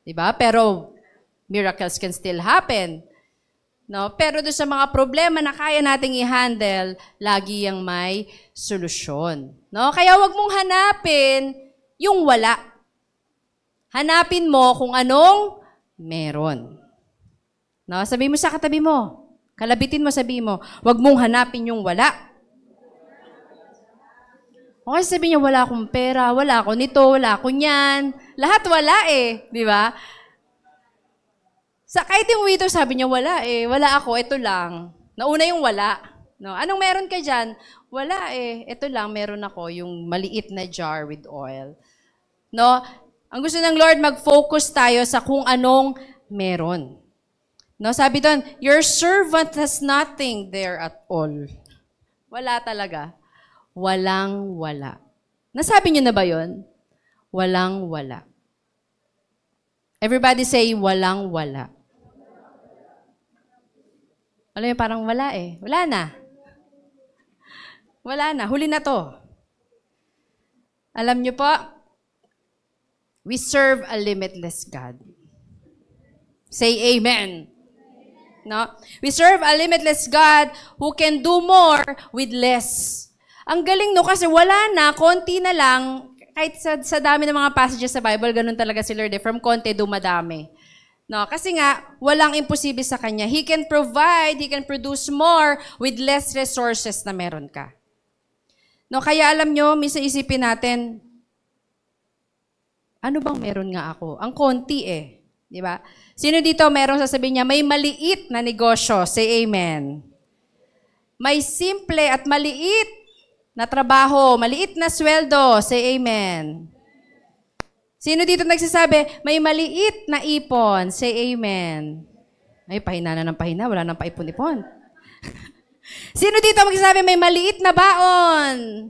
'Di ba? Pero miracles can still happen. No? Pero doon sa mga problema na kaya nating i-handle, lagi yang may solusyon. No? Kaya wag mong hanapin yung wala. Hanapin mo kung anong meron. No? Sabi mo sa katabi mo, kalabitin mo, sabi mo, wag mong hanapin yung wala. O kasi sabi niya, wala akong pera, wala ako nito, wala ako niyan. Lahat wala eh, di ba? Sa kahit yung waiter sabi niya, wala eh, wala ako, ito lang. Nauna yung wala. No? Anong meron ka dyan? Wala eh, ito lang, meron ako, yung maliit na jar with oil. No? Ang gusto ng Lord, mag-focus tayo sa kung anong meron. No, sabi doon, your servant has nothing there at all. Wala talaga. Walang wala. Nasabi niyo na ba yon? Walang wala. Everybody say, walang wala. Alam niyo, parang wala eh. Wala na. Wala na. Huli na to. Alam niyo po, we serve a limitless God. Say amen. No? We serve a limitless God who can do more with less. Ang galing no kasi wala na, konti na lang, kahit sa, sa dami ng mga passages sa Bible, ganun talaga si Lord. Eh. From konti, dumadami. No, kasi nga walang imposible sa kanya. He can provide, he can produce more with less resources na meron ka. No, kaya alam nyo, minsan isipin natin, ano bang meron nga ako? Ang konti eh. Di ba? Sino dito meron sasabihin niya, may maliit na negosyo? Say amen. May simple at maliit na trabaho, maliit na sweldo? Say amen. Sino dito nagsasabi, may maliit na ipon? Say amen. Ay, pahina na ng pahina. Wala nang paipon-ipon. Sino dito magsasabi, may maliit na baon?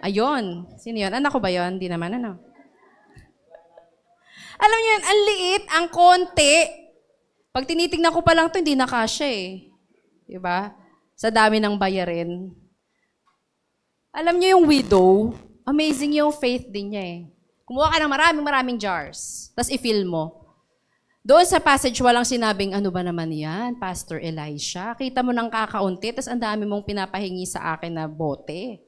Ayon. Sino yon? Anak ko ba yon? Hindi naman, ano? Alam niyo yun, ang liit, ang konti. Pag tinitingnan ko pa lang to, hindi na kasya eh. Diba? Sa dami ng bayarin. Alam niyo yung widow, amazing yung faith din niya eh. Kumuha ka ng maraming maraming jars. Tapos i-fill mo. Doon sa passage, walang sinabing, ano ba naman yan, Pastor Elisha? Kita mo ng kakaunti, tapos ang dami mong pinapahingi sa akin na bote.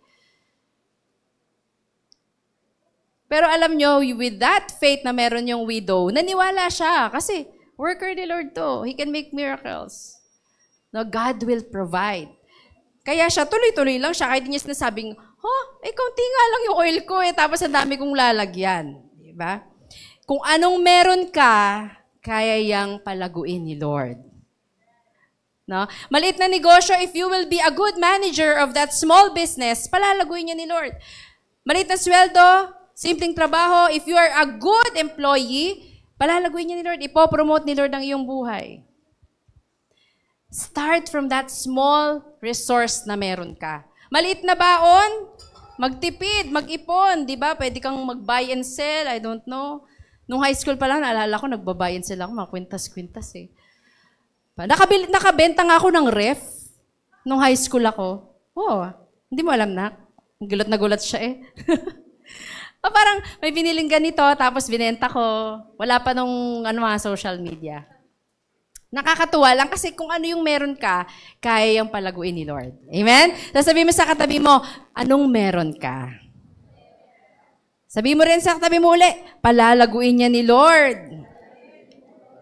Pero alam nyo, with that faith na meron yung widow, naniwala siya kasi worker ni Lord to. He can make miracles. No, God will provide. Kaya siya, tuloy-tuloy lang siya. Kahit niya sinasabing, oh, eh, konti nga lang yung oil ko eh, tapos ang dami kong lalagyan. Di ba? Kung anong meron ka, kaya yang palaguin ni Lord. No? Maliit na negosyo, if you will be a good manager of that small business, palalaguin niya ni Lord. Maliit na sweldo, simpleng trabaho, if you are a good employee, palalaguin niya ni Lord. Ipopromote ni Lord ang iyong buhay. Start from that small resource na meron ka. Maliit na baon, Magtipid, mag-ipon, di ba? Pwede kang mag-buy and sell, I don't know. Nung high school pa lang, naalala ko, nagbabuy and sell ako, mga kwintas-kwintas eh. Nakabili, nakabenta nga ako ng ref nung high school ako. Oo, oh, hindi mo alam, nak. Gulat na gulat siya eh. o parang may biniling ganito, tapos binenta ko. Wala pa nung ano, ah, social media. Nakakatuwa lang kasi kung ano yung meron ka, kaya yung palaguin ni Lord. Amen? Sasabihin mo sa katabi mo, anong meron ka? Sabi mo rin sa katabi mo uli, palalaguin niya ni Lord.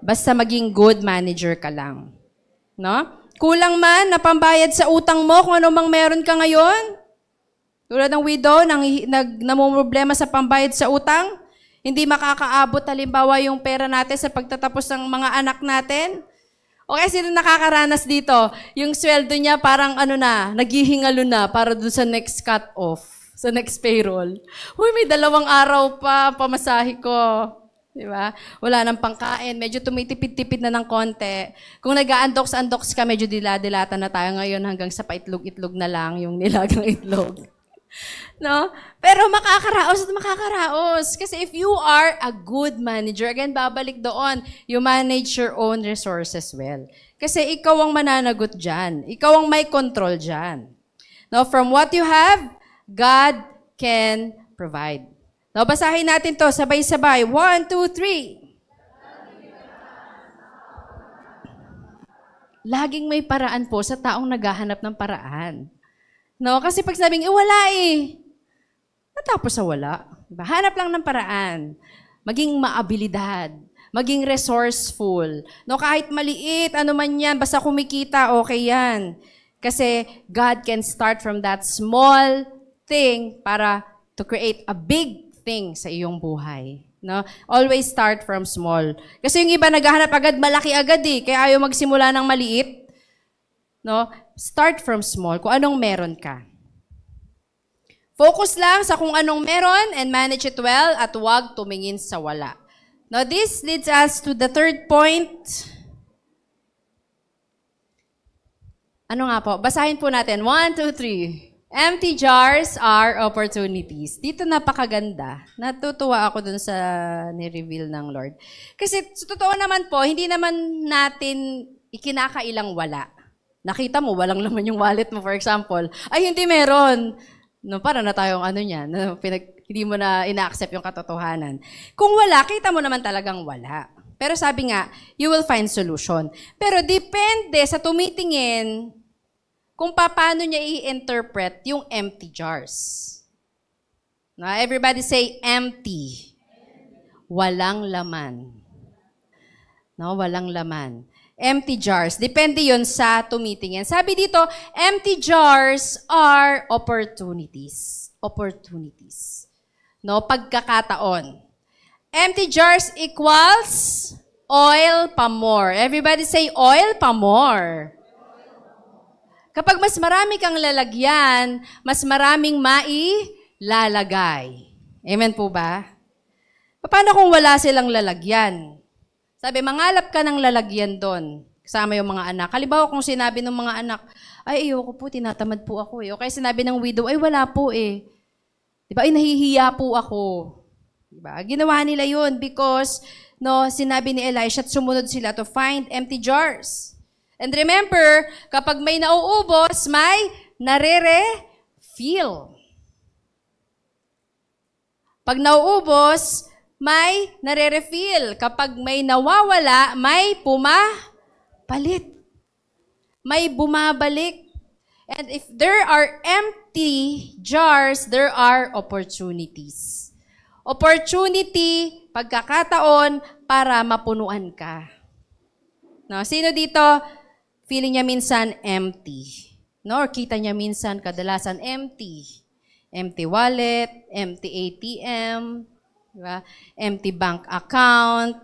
Basta maging good manager ka lang. No? Kulang man, na pambayad sa utang mo kung ano mang meron ka ngayon. Tulad ng widow, nang, nag, namumroblema sa pambayad sa utang, hindi makakaabot halimbawa yung pera natin sa pagtatapos ng mga anak natin Okay, sino nakakaranas dito? Yung sweldo niya parang ano na, naghihingalo na para doon sa next cut-off, sa next payroll. Uy, may dalawang araw pa, pamasahe ko. Di ba? Wala nang pangkain, medyo tumitipid-tipid na ng konti. Kung nag-aandoks-andoks ka, medyo diladilatan na tayo ngayon hanggang sa paitlog-itlog na lang yung nilagang itlog. no? Pero makakaraos at makakaraos. Kasi if you are a good manager, again, babalik doon, you manage your own resources well. Kasi ikaw ang mananagot dyan. Ikaw ang may control dyan. No? From what you have, God can provide. No, basahin natin to sabay-sabay. One, two, three. Laging may paraan po sa taong naghahanap ng paraan. No? Kasi pag sabing, eh wala eh, natapos sa wala. Diba? Hanap lang ng paraan. Maging maabilidad. Maging resourceful. No, kahit maliit, ano man yan, basta kumikita, okay yan. Kasi God can start from that small thing para to create a big thing sa iyong buhay. No? Always start from small. Kasi yung iba naghahanap agad, malaki agad eh. Kaya ayaw magsimula ng maliit. No? start from small, kung anong meron ka. Focus lang sa kung anong meron and manage it well at huwag tumingin sa wala. Now this leads us to the third point. Ano nga po? Basahin po natin. One, two, three. Empty jars are opportunities. Dito napakaganda. Natutuwa ako dun sa ni-reveal ng Lord. Kasi sa totoo naman po, hindi naman natin ikinakailang wala nakita mo, walang laman yung wallet mo, for example, ay hindi meron. No, para na tayong ano niya, no, pinag, hindi mo na ina-accept yung katotohanan. Kung wala, kita mo naman talagang wala. Pero sabi nga, you will find solution. Pero depende sa tumitingin kung paano niya i-interpret yung empty jars. Na everybody say empty. Walang laman. No, walang laman empty jars. Depende yon sa tumitingin. Sabi dito, empty jars are opportunities. Opportunities. No, pagkakataon. Empty jars equals oil pa more. Everybody say oil pa more. Kapag mas marami kang lalagyan, mas maraming mailalagay. Amen po ba? Paano kung wala silang lalagyan? Sabi, mangalap ka ng lalagyan doon. Kasama yung mga anak. Halimbawa kung sinabi ng mga anak, ay ayoko po, tinatamad po ako eh. O kaya sinabi ng widow, ay wala po eh. Di ba? Ay nahihiya po ako. Di ba? Ginawa nila yun because no, sinabi ni Elisha at sumunod sila to find empty jars. And remember, kapag may nauubos, may narere feel Pag nauubos, may nare-refill. Kapag may nawawala, may pumapalit. May bumabalik. And if there are empty jars, there are opportunities. Opportunity, pagkakataon para mapunuan ka. No, sino dito feeling niya minsan empty? No, or kita niya minsan kadalasan empty. Empty wallet, empty ATM, Di Empty bank account.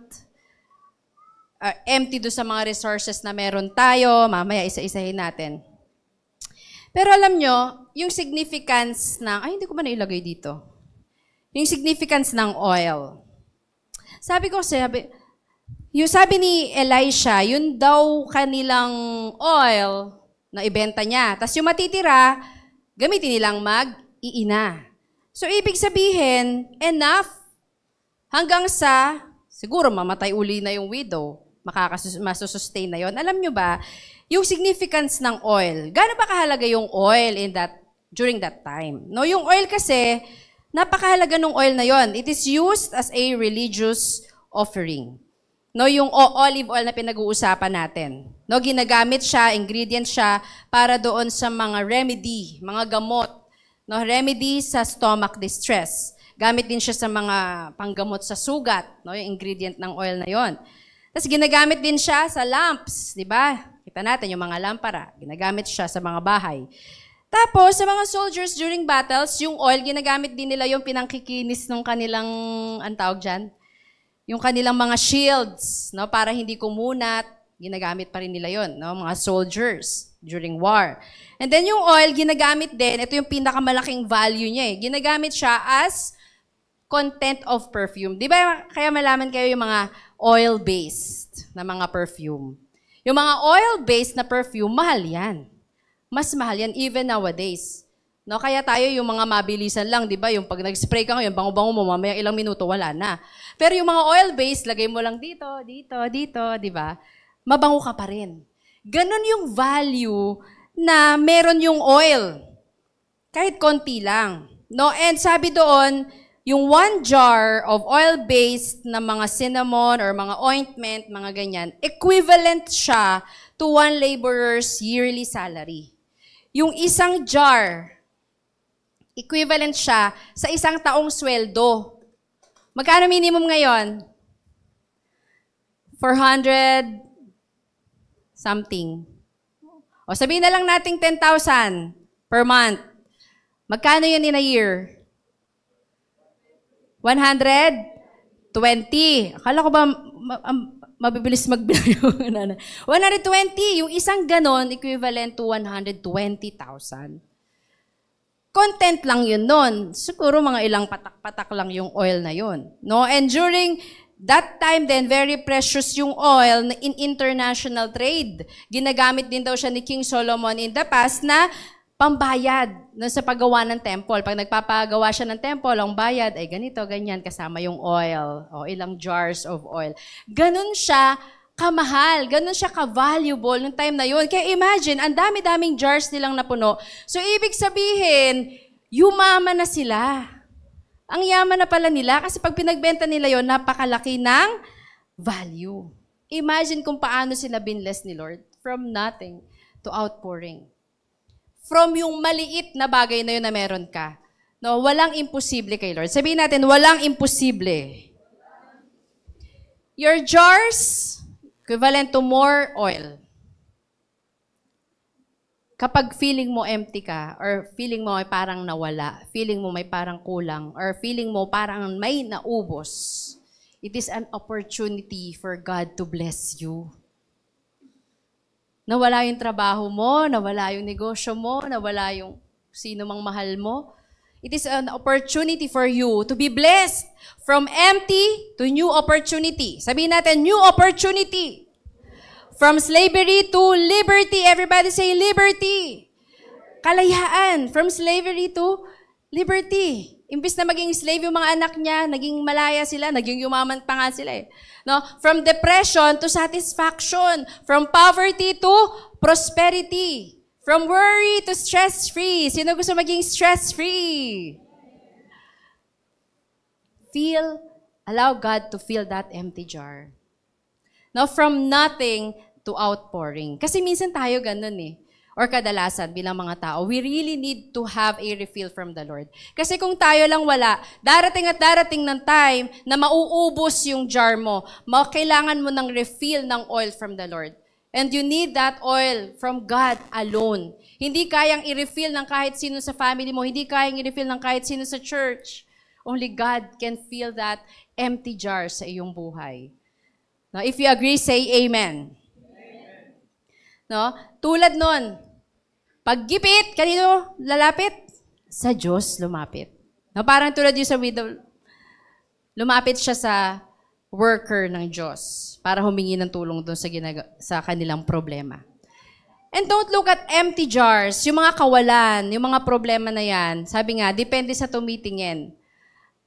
Uh, empty do sa mga resources na meron tayo. Mamaya isa-isahin natin. Pero alam nyo, yung significance ng, ay hindi ko ba nailagay dito? Yung significance ng oil. Sabi ko, sabi, yung sabi ni Elisha, yun daw kanilang oil na ibenta niya. Tapos yung matitira, gamitin nilang mag-iina. So, ibig sabihin, enough Hanggang sa, siguro mamatay uli na yung widow, makakasusustain na yon. Alam nyo ba, yung significance ng oil, gano'n ba kahalaga yung oil in that, during that time? No, yung oil kasi, napakahalaga ng oil na yon. It is used as a religious offering. No, yung olive oil na pinag-uusapan natin. No, ginagamit siya, ingredient siya para doon sa mga remedy, mga gamot, no, remedy sa stomach distress. Gamit din siya sa mga panggamot sa sugat, no? yung ingredient ng oil na yon. Tapos ginagamit din siya sa lamps, di ba? Kita natin yung mga lampara. Ginagamit siya sa mga bahay. Tapos, sa mga soldiers during battles, yung oil, ginagamit din nila yung pinangkikinis ng kanilang, ang tawag dyan? Yung kanilang mga shields, no? Para hindi kumunat, ginagamit pa rin nila yon, no? Mga soldiers during war. And then yung oil, ginagamit din, ito yung pinakamalaking value niya eh. Ginagamit siya as content of perfume. Di ba kaya malaman kayo yung mga oil-based na mga perfume? Yung mga oil-based na perfume, mahal yan. Mas mahal yan even nowadays. No, kaya tayo yung mga mabilisan lang, 'di ba? Yung pag nag-spray ka ngayon, bango-bango mo, mamaya ilang minuto wala na. Pero yung mga oil-based, lagay mo lang dito, dito, dito, 'di ba? Mabango ka pa rin. Ganon yung value na meron yung oil. Kahit konti lang. No, and sabi doon, yung one jar of oil-based na mga cinnamon or mga ointment, mga ganyan, equivalent siya to one laborer's yearly salary. Yung isang jar, equivalent siya sa isang taong sweldo. Magkano minimum ngayon? 400 something. O sabihin na lang nating 10,000 per month. Magkano yun in a year? 120. Akala ko ba ma- mabibilis magbilang yung 120, yung isang ganon, equivalent to 120,000. Content lang yun nun. Siguro mga ilang patak-patak lang yung oil na yun. No? And during that time then, very precious yung oil in international trade. Ginagamit din daw siya ni King Solomon in the past na pambayad no, sa paggawa ng temple. Pag nagpapagawa siya ng temple, ang bayad ay ganito, ganyan, kasama yung oil o ilang jars of oil. Ganun siya kamahal, ganun siya ka-valuable nung time na yun. Kaya imagine, ang dami-daming jars nilang napuno. So, ibig sabihin, yumama na sila. Ang yaman na pala nila kasi pag pinagbenta nila yon napakalaki ng value. Imagine kung paano sila binless ni Lord from nothing to outpouring from yung maliit na bagay na yun na meron ka. No, walang imposible kay Lord. Sabihin natin, walang imposible. Your jars, equivalent to more oil. Kapag feeling mo empty ka, or feeling mo ay parang nawala, feeling mo may parang kulang, or feeling mo parang may naubos, it is an opportunity for God to bless you. Nawala yung trabaho mo, nawala yung negosyo mo, nawala yung sino mang mahal mo. It is an opportunity for you to be blessed from empty to new opportunity. Sabihin natin, new opportunity. From slavery to liberty. Everybody say liberty. Kalayaan. From slavery to liberty. Imbis na maging slave yung mga anak niya, naging malaya sila, naging yumaman pa nga sila eh. No? From depression to satisfaction, from poverty to prosperity, from worry to stress-free. Sino gusto maging stress-free? Feel, allow God to fill that empty jar. Now, from nothing to outpouring. Kasi minsan tayo ganun eh or kadalasan bilang mga tao, we really need to have a refill from the Lord. Kasi kung tayo lang wala, darating at darating ng time na mauubos yung jar mo, kailangan mo ng refill ng oil from the Lord. And you need that oil from God alone. Hindi kayang i-refill ng kahit sino sa family mo, hindi kayang i-refill ng kahit sino sa church. Only God can fill that empty jar sa iyong buhay. Now, if you agree, say amen. amen. No? Tulad nun, paggipit, kanino lalapit? Sa Diyos lumapit. No, parang tulad yung sa widow, lumapit siya sa worker ng Diyos para humingi ng tulong doon sa, ginag- sa kanilang problema. And don't look at empty jars, yung mga kawalan, yung mga problema na yan. Sabi nga, depende sa tumitingin.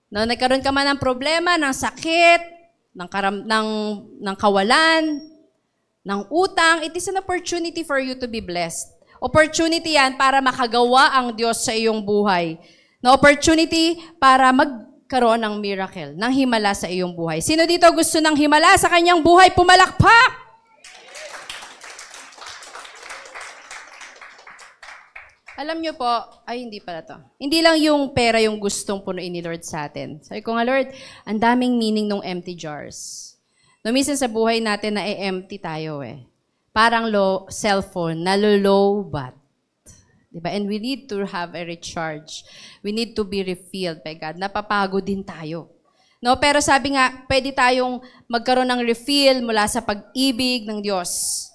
No, nagkaroon ka man ng problema, ng sakit, ng, karam- ng, ng kawalan, ng utang, it is an opportunity for you to be blessed. Opportunity yan para makagawa ang Diyos sa iyong buhay. Na opportunity para magkaroon ng miracle, ng himala sa iyong buhay. Sino dito gusto ng himala sa kanyang buhay? Pumalakpak! Alam nyo po, ay hindi pala to. Hindi lang yung pera yung gustong punuin ni Lord sa atin. Sabi ko nga, Lord, ang daming meaning ng empty jars. No, minsan sa buhay natin na empty tayo eh. Parang low, cellphone, na low nalolobat. Diba? And we need to have a recharge. We need to be refilled by God. Napapagod din tayo. No, pero sabi nga, pwede tayong magkaroon ng refill mula sa pag-ibig ng Diyos.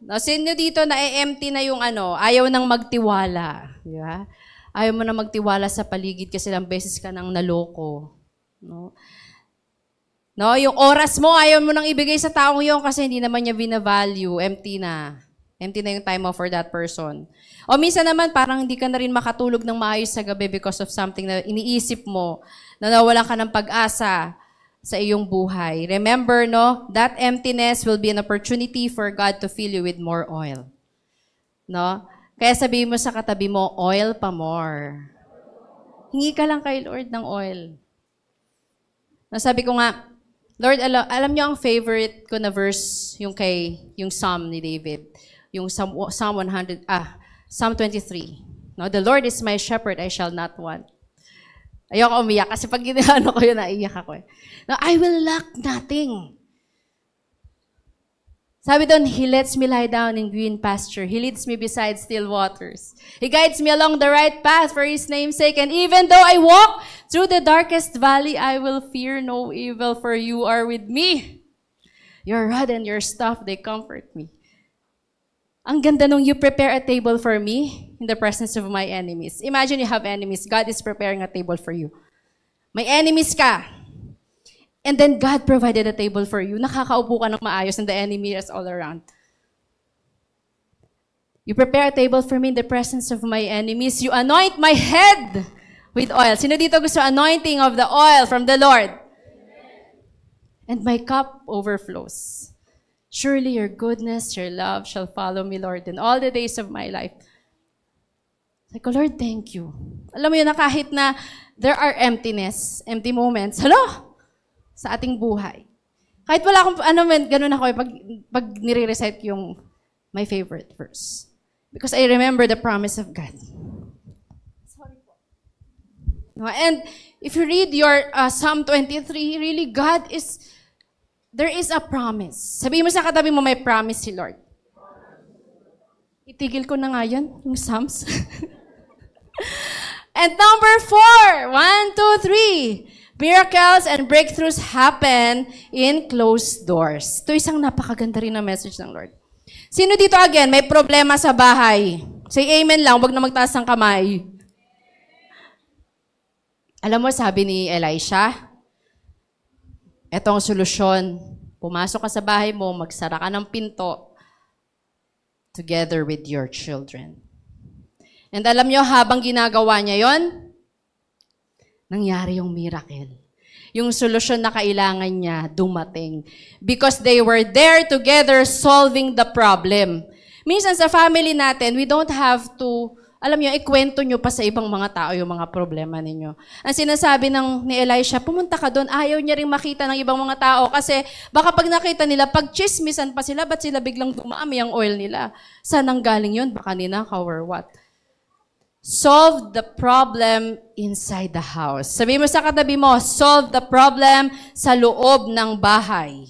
No, sino dito na empty na yung ano, ayaw nang magtiwala. Di ba? Ayaw mo na magtiwala sa paligid kasi lang beses ka nang naloko. No? No, yung oras mo, ayaw mo nang ibigay sa taong yon kasi hindi naman niya binavalue. Empty na. Empty na yung time mo for that person. O minsan naman, parang hindi ka na rin makatulog ng maayos sa gabi because of something na iniisip mo, na nawalan ka ng pag-asa sa iyong buhay. Remember, no, that emptiness will be an opportunity for God to fill you with more oil. No? Kaya sabihin mo sa katabi mo, oil pa more. Hingi ka lang kay Lord ng oil. Nasabi ko nga, Lord, alam, alam niyo ang favorite ko na verse, yung kay, yung Psalm ni David. Yung Psalm, Psalm 100, ah, Psalm 23. No, the Lord is my shepherd, I shall not want. Ayoko umiyak kasi pag ginaano ko yun, naiyak ako eh. No, I will lack nothing. Sabi doon, He lets me lie down in green pasture. He leads me beside still waters. He guides me along the right path for His name's sake. And even though I walk through the darkest valley, I will fear no evil, for you are with me. Your rod and your staff, they comfort me. Ang ganda nung you prepare a table for me in the presence of my enemies. Imagine you have enemies. God is preparing a table for you. May enemies ka. And then God provided a table for you. Nakakaupo ka ng maayos and the enemy is all around. You prepare a table for me in the presence of my enemies. You anoint my head with oil. Sino dito gusto anointing of the oil from the Lord? And my cup overflows. Surely your goodness, your love shall follow me, Lord, in all the days of my life. Like, oh, Lord, thank you. Alam mo yun na kahit na there are emptiness, empty moments, hello, sa ating buhay. Kahit wala akong, ano man, ganun ako eh, pag, pag nire-recite yung my favorite verse. Because I remember the promise of God. Sorry And if you read your uh, Psalm 23, really God is, there is a promise. Sabi mo sa katabi mo, may promise si Lord. Itigil ko na nga yan, yung Psalms. And number four, one, two, three. Miracles and breakthroughs happen in closed doors. Ito isang napakaganda rin na message ng Lord. Sino dito again, may problema sa bahay? Say amen lang, wag na magtaas ng kamay. Alam mo, sabi ni Elisha, etong solusyon, pumasok ka sa bahay mo, magsara ka ng pinto, together with your children. And alam nyo, habang ginagawa niya yon, nangyari yung miracle. Yung solusyon na kailangan niya dumating. Because they were there together solving the problem. Minsan sa family natin, we don't have to, alam niyo, ikwento niyo pa sa ibang mga tao yung mga problema ninyo. Ang sinasabi ng, ni Elisha, pumunta ka doon, ayaw niya rin makita ng ibang mga tao kasi baka pag nakita nila, pag chismisan pa sila, ba't sila biglang dumami ang oil nila? Saan ang galing yun? Baka ninakaw or what? Solve the problem inside the house. Sabi mo sa katabi mo, solve the problem sa loob ng bahay.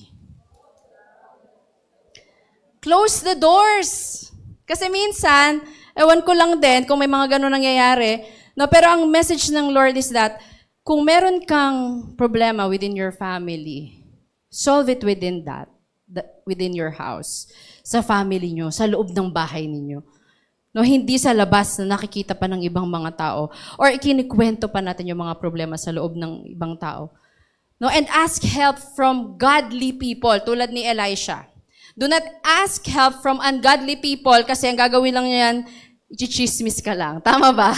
Close the doors. Kasi minsan, ewan ko lang din kung may mga ganun nangyayari, no, pero ang message ng Lord is that kung meron kang problema within your family, solve it within that, within your house, sa family nyo, sa loob ng bahay ninyo. No, hindi sa labas na nakikita pa ng ibang mga tao or ikinikwento pa natin yung mga problema sa loob ng ibang tao. No, and ask help from godly people tulad ni Elisha. Do not ask help from ungodly people kasi ang gagawin lang niyan, chichismis ka lang. Tama ba?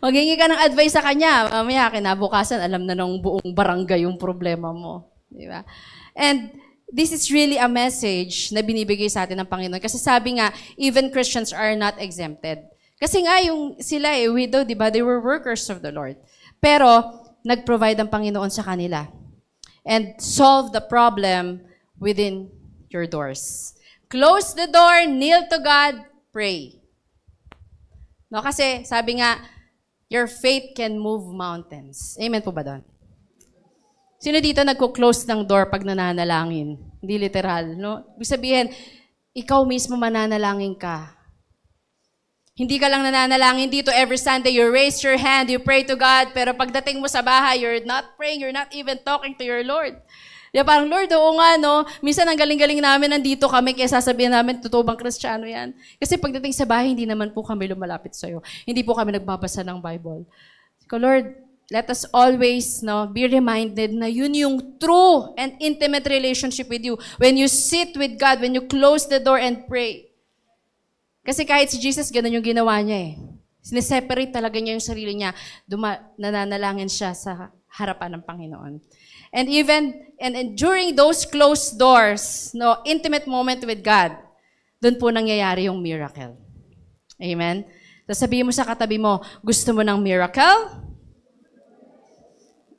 Maghingi ka ng advice sa kanya. Mamaya kinabukasan, alam na ng buong barangay yung problema mo. Di ba? And this is really a message na binibigay sa atin ng Panginoon. Kasi sabi nga, even Christians are not exempted. Kasi nga, yung sila eh, widow, di ba? They were workers of the Lord. Pero, nag-provide ang Panginoon sa kanila. And solve the problem within your doors. Close the door, kneel to God, pray. No, kasi sabi nga, your faith can move mountains. Amen po ba doon? Sino dito nagko-close ng door pag nananalangin? Hindi literal, no? Ibig sabihin, ikaw mismo mananalangin ka. Hindi ka lang nananalangin dito every Sunday, you raise your hand, you pray to God, pero pagdating mo sa bahay, you're not praying, you're not even talking to your Lord. Yeah, parang, Lord, oo nga, no? Minsan ang galing-galing namin, nandito kami, kaya sasabihin namin, totoo bang kristyano yan? Kasi pagdating sa bahay, hindi naman po kami lumalapit sa'yo. Hindi po kami nagbabasa ng Bible. Ko, Lord, let us always no, be reminded na yun yung true and intimate relationship with you. When you sit with God, when you close the door and pray. Kasi kahit si Jesus, ganun yung ginawa niya eh. Sineseparate talaga niya yung sarili niya. Duma, nananalangin siya sa harapan ng Panginoon. And even and, and during those closed doors, no, intimate moment with God, doon po nangyayari yung miracle. Amen? So sabihin mo sa katabi mo, gusto mo ng miracle?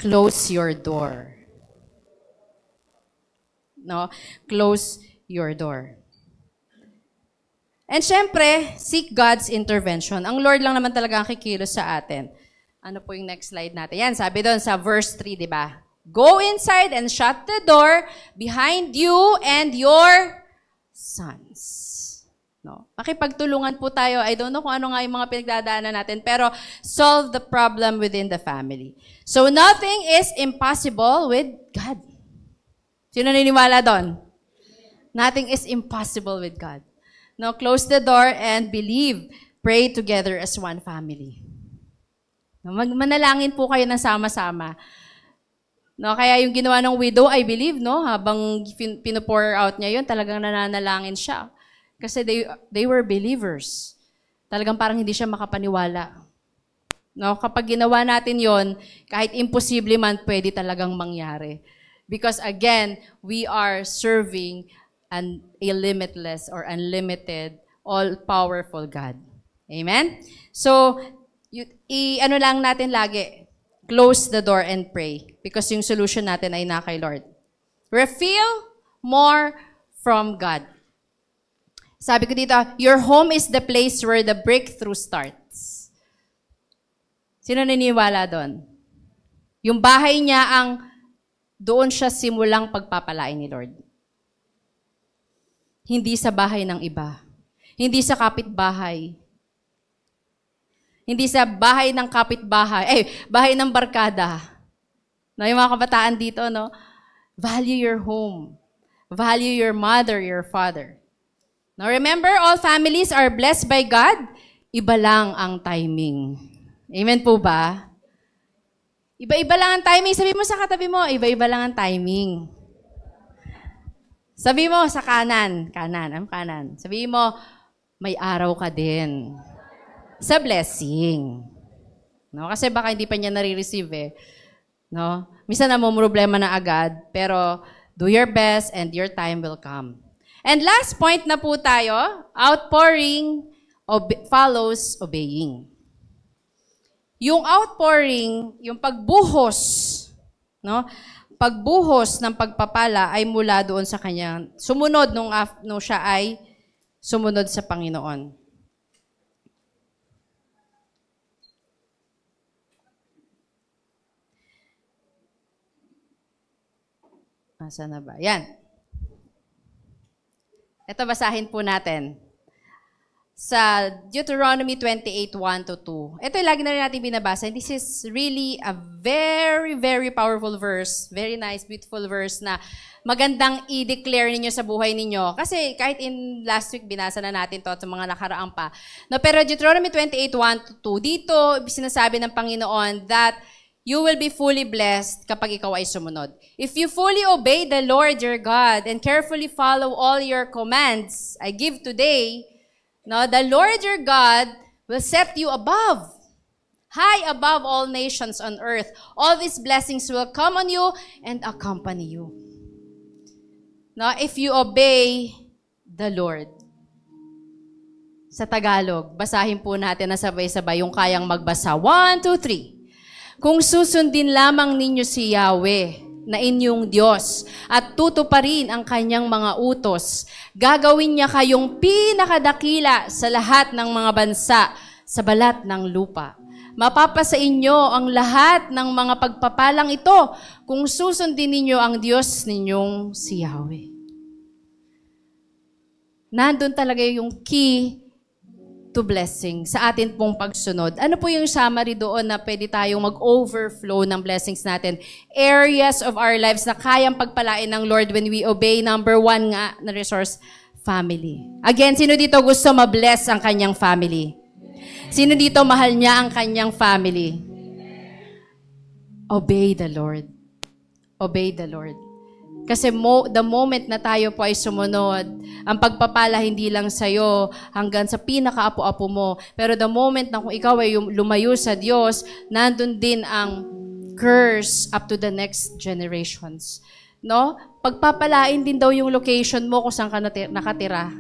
Close your door. No? Close your door. And syempre, seek God's intervention. Ang Lord lang naman talaga ang kikilos sa atin. Ano po yung next slide natin? Yan, sabi doon sa verse 3, di ba? Go inside and shut the door behind you and your sons. No? Makipagtulungan po tayo. I don't know kung ano nga yung mga pinagdadaanan natin, pero solve the problem within the family. So nothing is impossible with God. Sino naniniwala doon? Nothing is impossible with God. No, close the door and believe. Pray together as one family. No, magmanalangin po kayo ng sama-sama. No, kaya yung ginawa ng widow, I believe, no, habang pin- pinupour out niya yun, talagang nananalangin siya. Kasi they, they were believers. Talagang parang hindi siya makapaniwala. No, kapag ginawa natin 'yon, kahit imposible man pwede talagang mangyari. Because again, we are serving an a limitless or unlimited all-powerful God. Amen. So, you, i ano lang natin lagi, close the door and pray because yung solution natin ay na kay Lord. Refill more from God. Sabi ko dito, your home is the place where the breakthrough starts. Sino naniniwala doon? Yung bahay niya ang doon siya simulang pagpapalain ni Lord. Hindi sa bahay ng iba. Hindi sa kapitbahay. Hindi sa bahay ng kapitbahay. Eh, bahay ng barkada. No, yung mga kabataan dito, no? Value your home. Value your mother, your father. Now remember, all families are blessed by God. Iba lang ang timing. Amen po ba? Iba-iba lang ang timing. Sabi mo sa katabi mo, iba-iba lang ang timing. Sabi mo sa kanan, kanan, ang kanan. Sabi mo, may araw ka din. Sa blessing. No? Kasi baka hindi pa niya nare-receive eh. No? Minsan problema na agad, pero do your best and your time will come. And last point na po tayo, outpouring ob- follows obeying. Yung outpouring, yung pagbuhos, no? Pagbuhos ng pagpapala ay mula doon sa kanya. Sumunod nung, af- nung siya ay sumunod sa Panginoon. Asa na ba? Yan. Ito basahin po natin. Sa Deuteronomy 28, to 2. Ito yung lagi na rin natin binabasa. And this is really a very, very powerful verse. Very nice, beautiful verse na magandang i-declare ninyo sa buhay ninyo. Kasi kahit in last week, binasa na natin to at sa mga nakaraang pa. No, pero Deuteronomy 28, 1 to 2, dito sinasabi ng Panginoon that you will be fully blessed kapag ikaw ay sumunod. If you fully obey the Lord your God and carefully follow all your commands I give today, no, the Lord your God will set you above, high above all nations on earth. All these blessings will come on you and accompany you. No, if you obey the Lord. Sa Tagalog, basahin po natin na sabay-sabay yung kayang magbasa. One, two, three. Kung susundin lamang ninyo si Yahweh, na inyong Diyos at tutuparin ang kanyang mga utos. Gagawin niya kayong pinakadakila sa lahat ng mga bansa sa balat ng lupa. Mapapasa inyo ang lahat ng mga pagpapalang ito kung susundin ninyo ang Diyos ninyong si Yahweh. Nandun talaga yung key to blessing sa atin pong pagsunod. Ano po yung summary doon na pwede tayong mag-overflow ng blessings natin? Areas of our lives na kayang pagpalain ng Lord when we obey. Number one nga na resource, family. Again, sino dito gusto ma-bless ang kanyang family? Sino dito mahal niya ang kanyang family? Obey the Lord. Obey the Lord. Kasi mo, the moment na tayo po ay sumunod, ang pagpapala hindi lang sa'yo hanggang sa pinakaapo-apo mo. Pero the moment na kung ikaw ay lumayo sa Diyos, nandun din ang curse up to the next generations. No? Pagpapalain din daw yung location mo kung saan ka nakatira.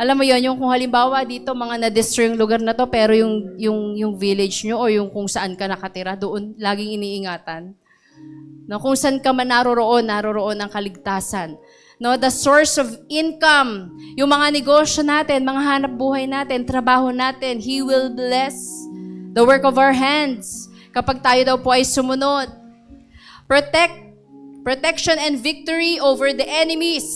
Alam mo yon yung kung halimbawa dito mga na-destroy yung lugar na to pero yung yung yung village nyo o yung kung saan ka nakatira doon laging iniingatan. No, kung saan ka man naroroon, naroroon ang kaligtasan. No, the source of income, yung mga negosyo natin, mga hanap buhay natin, trabaho natin, He will bless the work of our hands kapag tayo daw po ay sumunod. Protect, protection and victory over the enemies.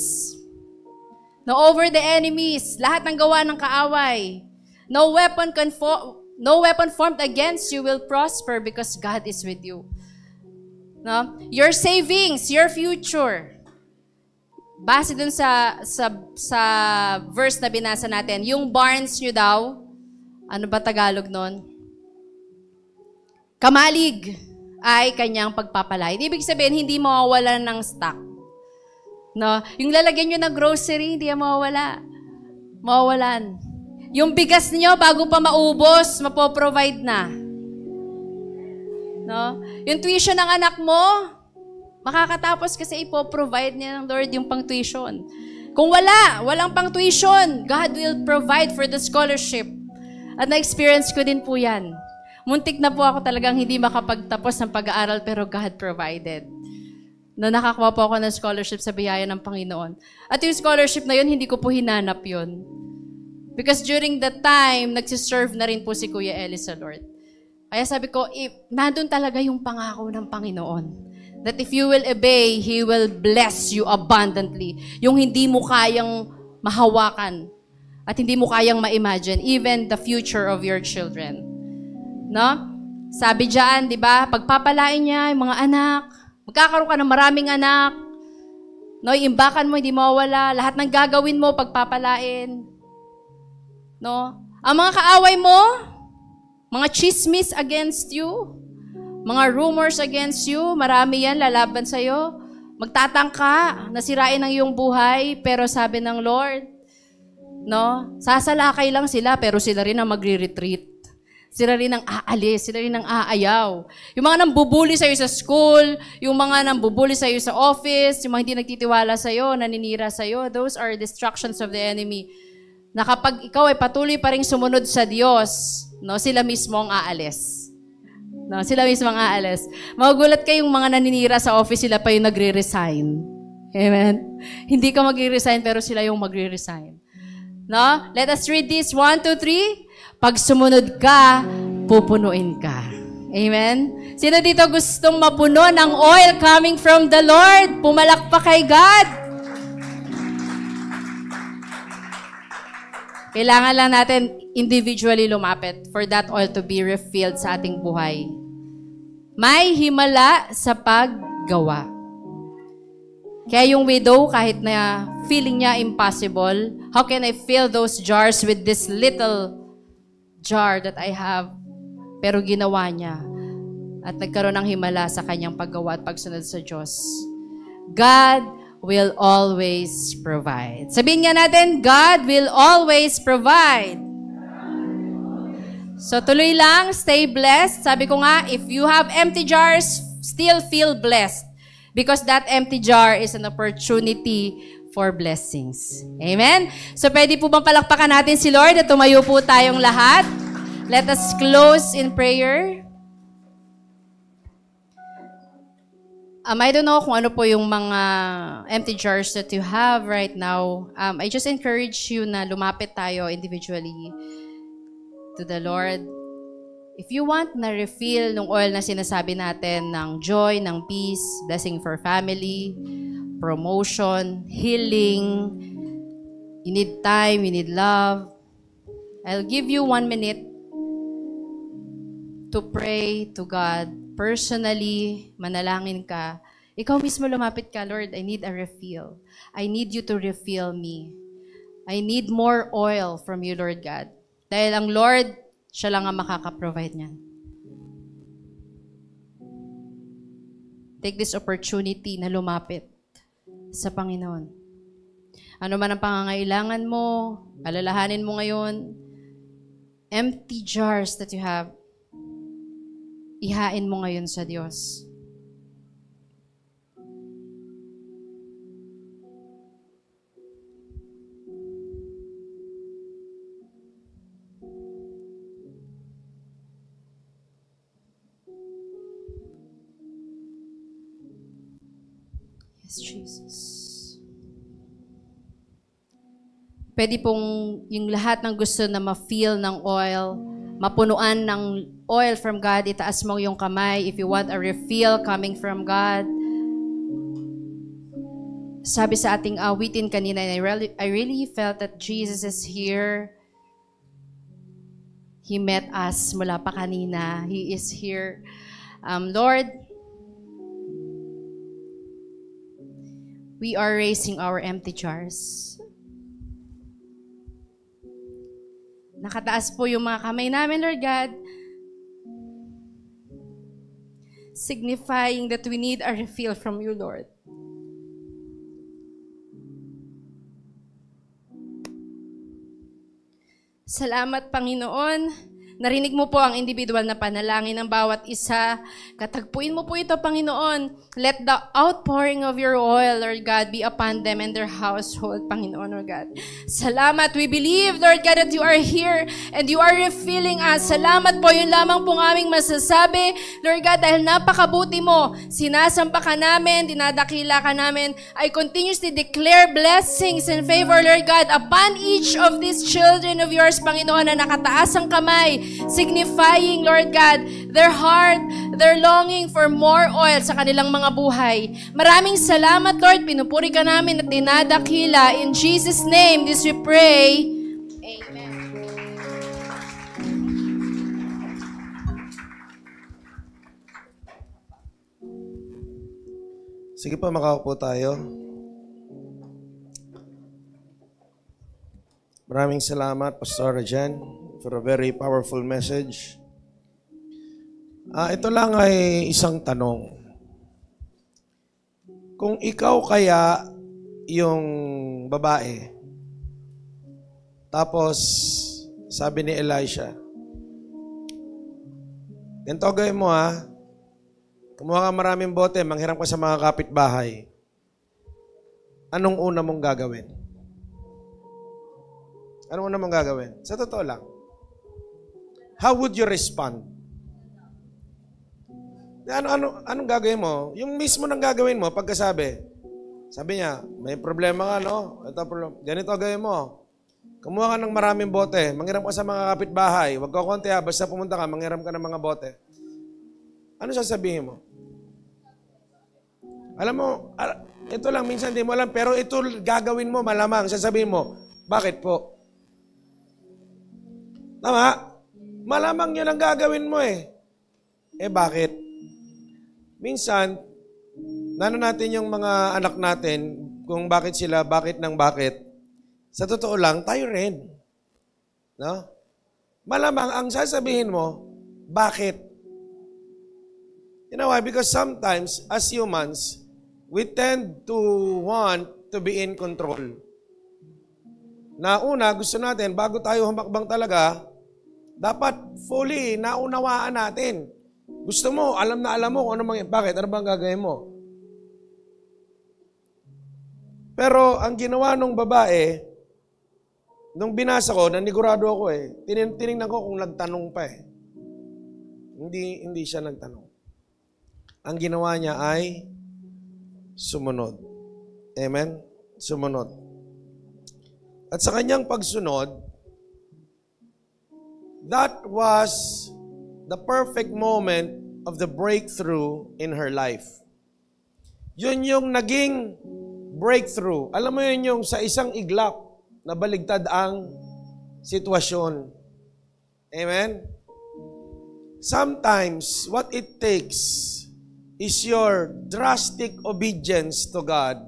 No, over the enemies, lahat ng gawa ng kaaway. No weapon can fo- no weapon formed against you will prosper because God is with you. No? Your savings, your future. Base dun sa, sa, sa verse na binasa natin, yung barns nyo daw, ano ba Tagalog nun? Kamalig ay kanyang pagpapalay. Ibig sabihin, hindi mawawala ng stock. No? Yung lalagyan nyo ng grocery, hindi yan mawawala. Mawawalan. Yung bigas niyo bago pa maubos, mapoprovide na. No? Yung tuition ng anak mo, makakatapos kasi ipoprovide niya ng Lord yung pang-tuition. Kung wala, walang pang-tuition, God will provide for the scholarship. At na-experience ko din po yan. Muntik na po ako talagang hindi makapagtapos ng pag-aaral pero God provided na nakakuha po ako ng scholarship sa biyaya ng Panginoon. At yung scholarship na yun, hindi ko po hinanap yun. Because during that time, nagsiserve na rin po si Kuya Ellie sa Lord. Kaya sabi ko, if, nandun talaga yung pangako ng Panginoon. That if you will obey, He will bless you abundantly. Yung hindi mo kayang mahawakan at hindi mo kayang ma-imagine, even the future of your children. No? Sabi diyan, di ba, pagpapalain niya yung mga anak, magkakaroon ka ng maraming anak, no, imbakan mo, hindi mawala, lahat ng gagawin mo, pagpapalain. No? Ang mga kaaway mo, mga chismis against you, mga rumors against you, marami yan lalaban sa'yo. Magtatangka, nasirain ang iyong buhay, pero sabi ng Lord, no? Sasalakay lang sila, pero sila rin ang magre-retreat. Sila rin ang aalis, sila rin ang aayaw. Yung mga nang bubuli sa'yo sa school, yung mga nang bubuli sa'yo sa office, yung mga hindi nagtitiwala sa'yo, naninira sa'yo, those are distractions of the enemy. Na kapag ikaw ay patuloy pa rin sumunod sa Diyos, No, sila mismo ang aalis. No, sila mismo ang aalis. Magugulat kayong mga naninira sa office, sila pa yung nagre-resign. Amen? Hindi ka magre-resign, pero sila yung magre-resign. No? Let us read this. One, two, three. Pag sumunod ka, pupunuin ka. Amen? Sino dito gustong mapuno ng oil coming from the Lord? Pumalakpak kay God. Kailangan lang natin individually lumapit for that oil to be refilled sa ating buhay. May himala sa paggawa. Kaya yung widow, kahit na feeling niya impossible, how can I fill those jars with this little jar that I have? Pero ginawa niya. At nagkaroon ng himala sa kanyang paggawa at pagsunod sa Diyos. God will always provide. Sabihin nga natin, God will always provide. So tuloy lang, stay blessed. Sabi ko nga, if you have empty jars, still feel blessed. Because that empty jar is an opportunity for blessings. Amen? So pwede po bang palakpakan natin si Lord at tumayo po tayong lahat? Let us close in prayer. Um, I don't know kung ano po yung mga empty jars that you have right now. Um, I just encourage you na lumapit tayo individually to the Lord. If you want na refill ng oil na sinasabi natin ng joy, ng peace, blessing for family, promotion, healing, you need time, you need love, I'll give you one minute to pray to God personally, manalangin ka, ikaw mismo lumapit ka, Lord, I need a refill. I need you to refill me. I need more oil from you, Lord God. Dahil ang Lord, siya lang ang makakaprovide niyan. Take this opportunity na lumapit sa Panginoon. Ano man ang pangangailangan mo, alalahanin mo ngayon, empty jars that you have, ihain mo ngayon sa Diyos. Yes, Jesus. Pwede pong yung lahat ng gusto na ma-feel ng oil, mapunuan ng oil from God, itaas mo yung kamay. If you want a refill coming from God, sabi sa ating awitin kanina, I really, I really felt that Jesus is here. He met us mula pa kanina. He is here. Um, Lord, we are raising our empty jars. Nakataas po yung mga kamay namin, Lord God. Signifying that we need a refill from you, Lord. Salamat, Panginoon, Narinig mo po ang individual na panalangin ng bawat isa. Katagpuin mo po ito, Panginoon. Let the outpouring of your oil, Lord God, be upon them and their household, Panginoon, Lord God. Salamat. We believe, Lord God, that you are here and you are refilling us. Salamat po. Yun lamang pong aming masasabi, Lord God, dahil napakabuti mo. Sinasamba ka namin, dinadakila ka namin. I continuously declare blessings and favor, Lord God, upon each of these children of yours, Panginoon, na nakataas ang kamay signifying, Lord God, their heart, their longing for more oil sa kanilang mga buhay. Maraming salamat, Lord. Pinupuri ka namin at dinadakila. In Jesus' name, this we pray. Amen. Sige pa, makaupo tayo. Maraming salamat, Pastor Jen for a very powerful message. Uh, ito lang ay isang tanong. Kung ikaw kaya yung babae, tapos sabi ni Elisha, ganito gawin mo ha, kumuha ka maraming bote, manghiram ka sa mga kapitbahay, anong una mong gagawin? Anong una mong gagawin? Sa totoo lang how would you respond? Ano, ano, anong gagawin mo? Yung mismo nang gagawin mo pagkasabi. Sabi niya, may problema ka, no? Ito, problem. ganito gawin mo. Kumuha ka ng maraming bote. Mangiram ka sa mga kapitbahay. Huwag ka konti ha. Basta pumunta ka, mangiram ka ng mga bote. Ano sasabihin mo? Alam mo, ito lang, minsan hindi mo alam, pero ito gagawin mo malamang, sasabihin mo, bakit po? Tama? Malamang yun ang gagawin mo eh. Eh bakit? Minsan, nano natin yung mga anak natin kung bakit sila, bakit ng bakit. Sa totoo lang, tayo rin. No? Malamang ang sasabihin mo, bakit? You know why? Because sometimes, as humans, we tend to want to be in control. Na una, gusto natin, bago tayo humakbang talaga, dapat fully naunawaan natin. Gusto mo, alam na alam mo kung ano mang, bakit, ano bang gagawin mo? Pero ang ginawa nung babae, nung binasa ko, nanigurado ako eh, tin- tinignan ko kung nagtanong pa eh. Hindi, hindi siya nagtanong. Ang ginawa niya ay sumunod. Amen? Sumunod. At sa kanyang pagsunod, That was the perfect moment of the breakthrough in her life. Yun yung naging breakthrough. Alam mo yun yung sa isang iglap, nabaligtad ang sitwasyon. Amen? Sometimes, what it takes is your drastic obedience to God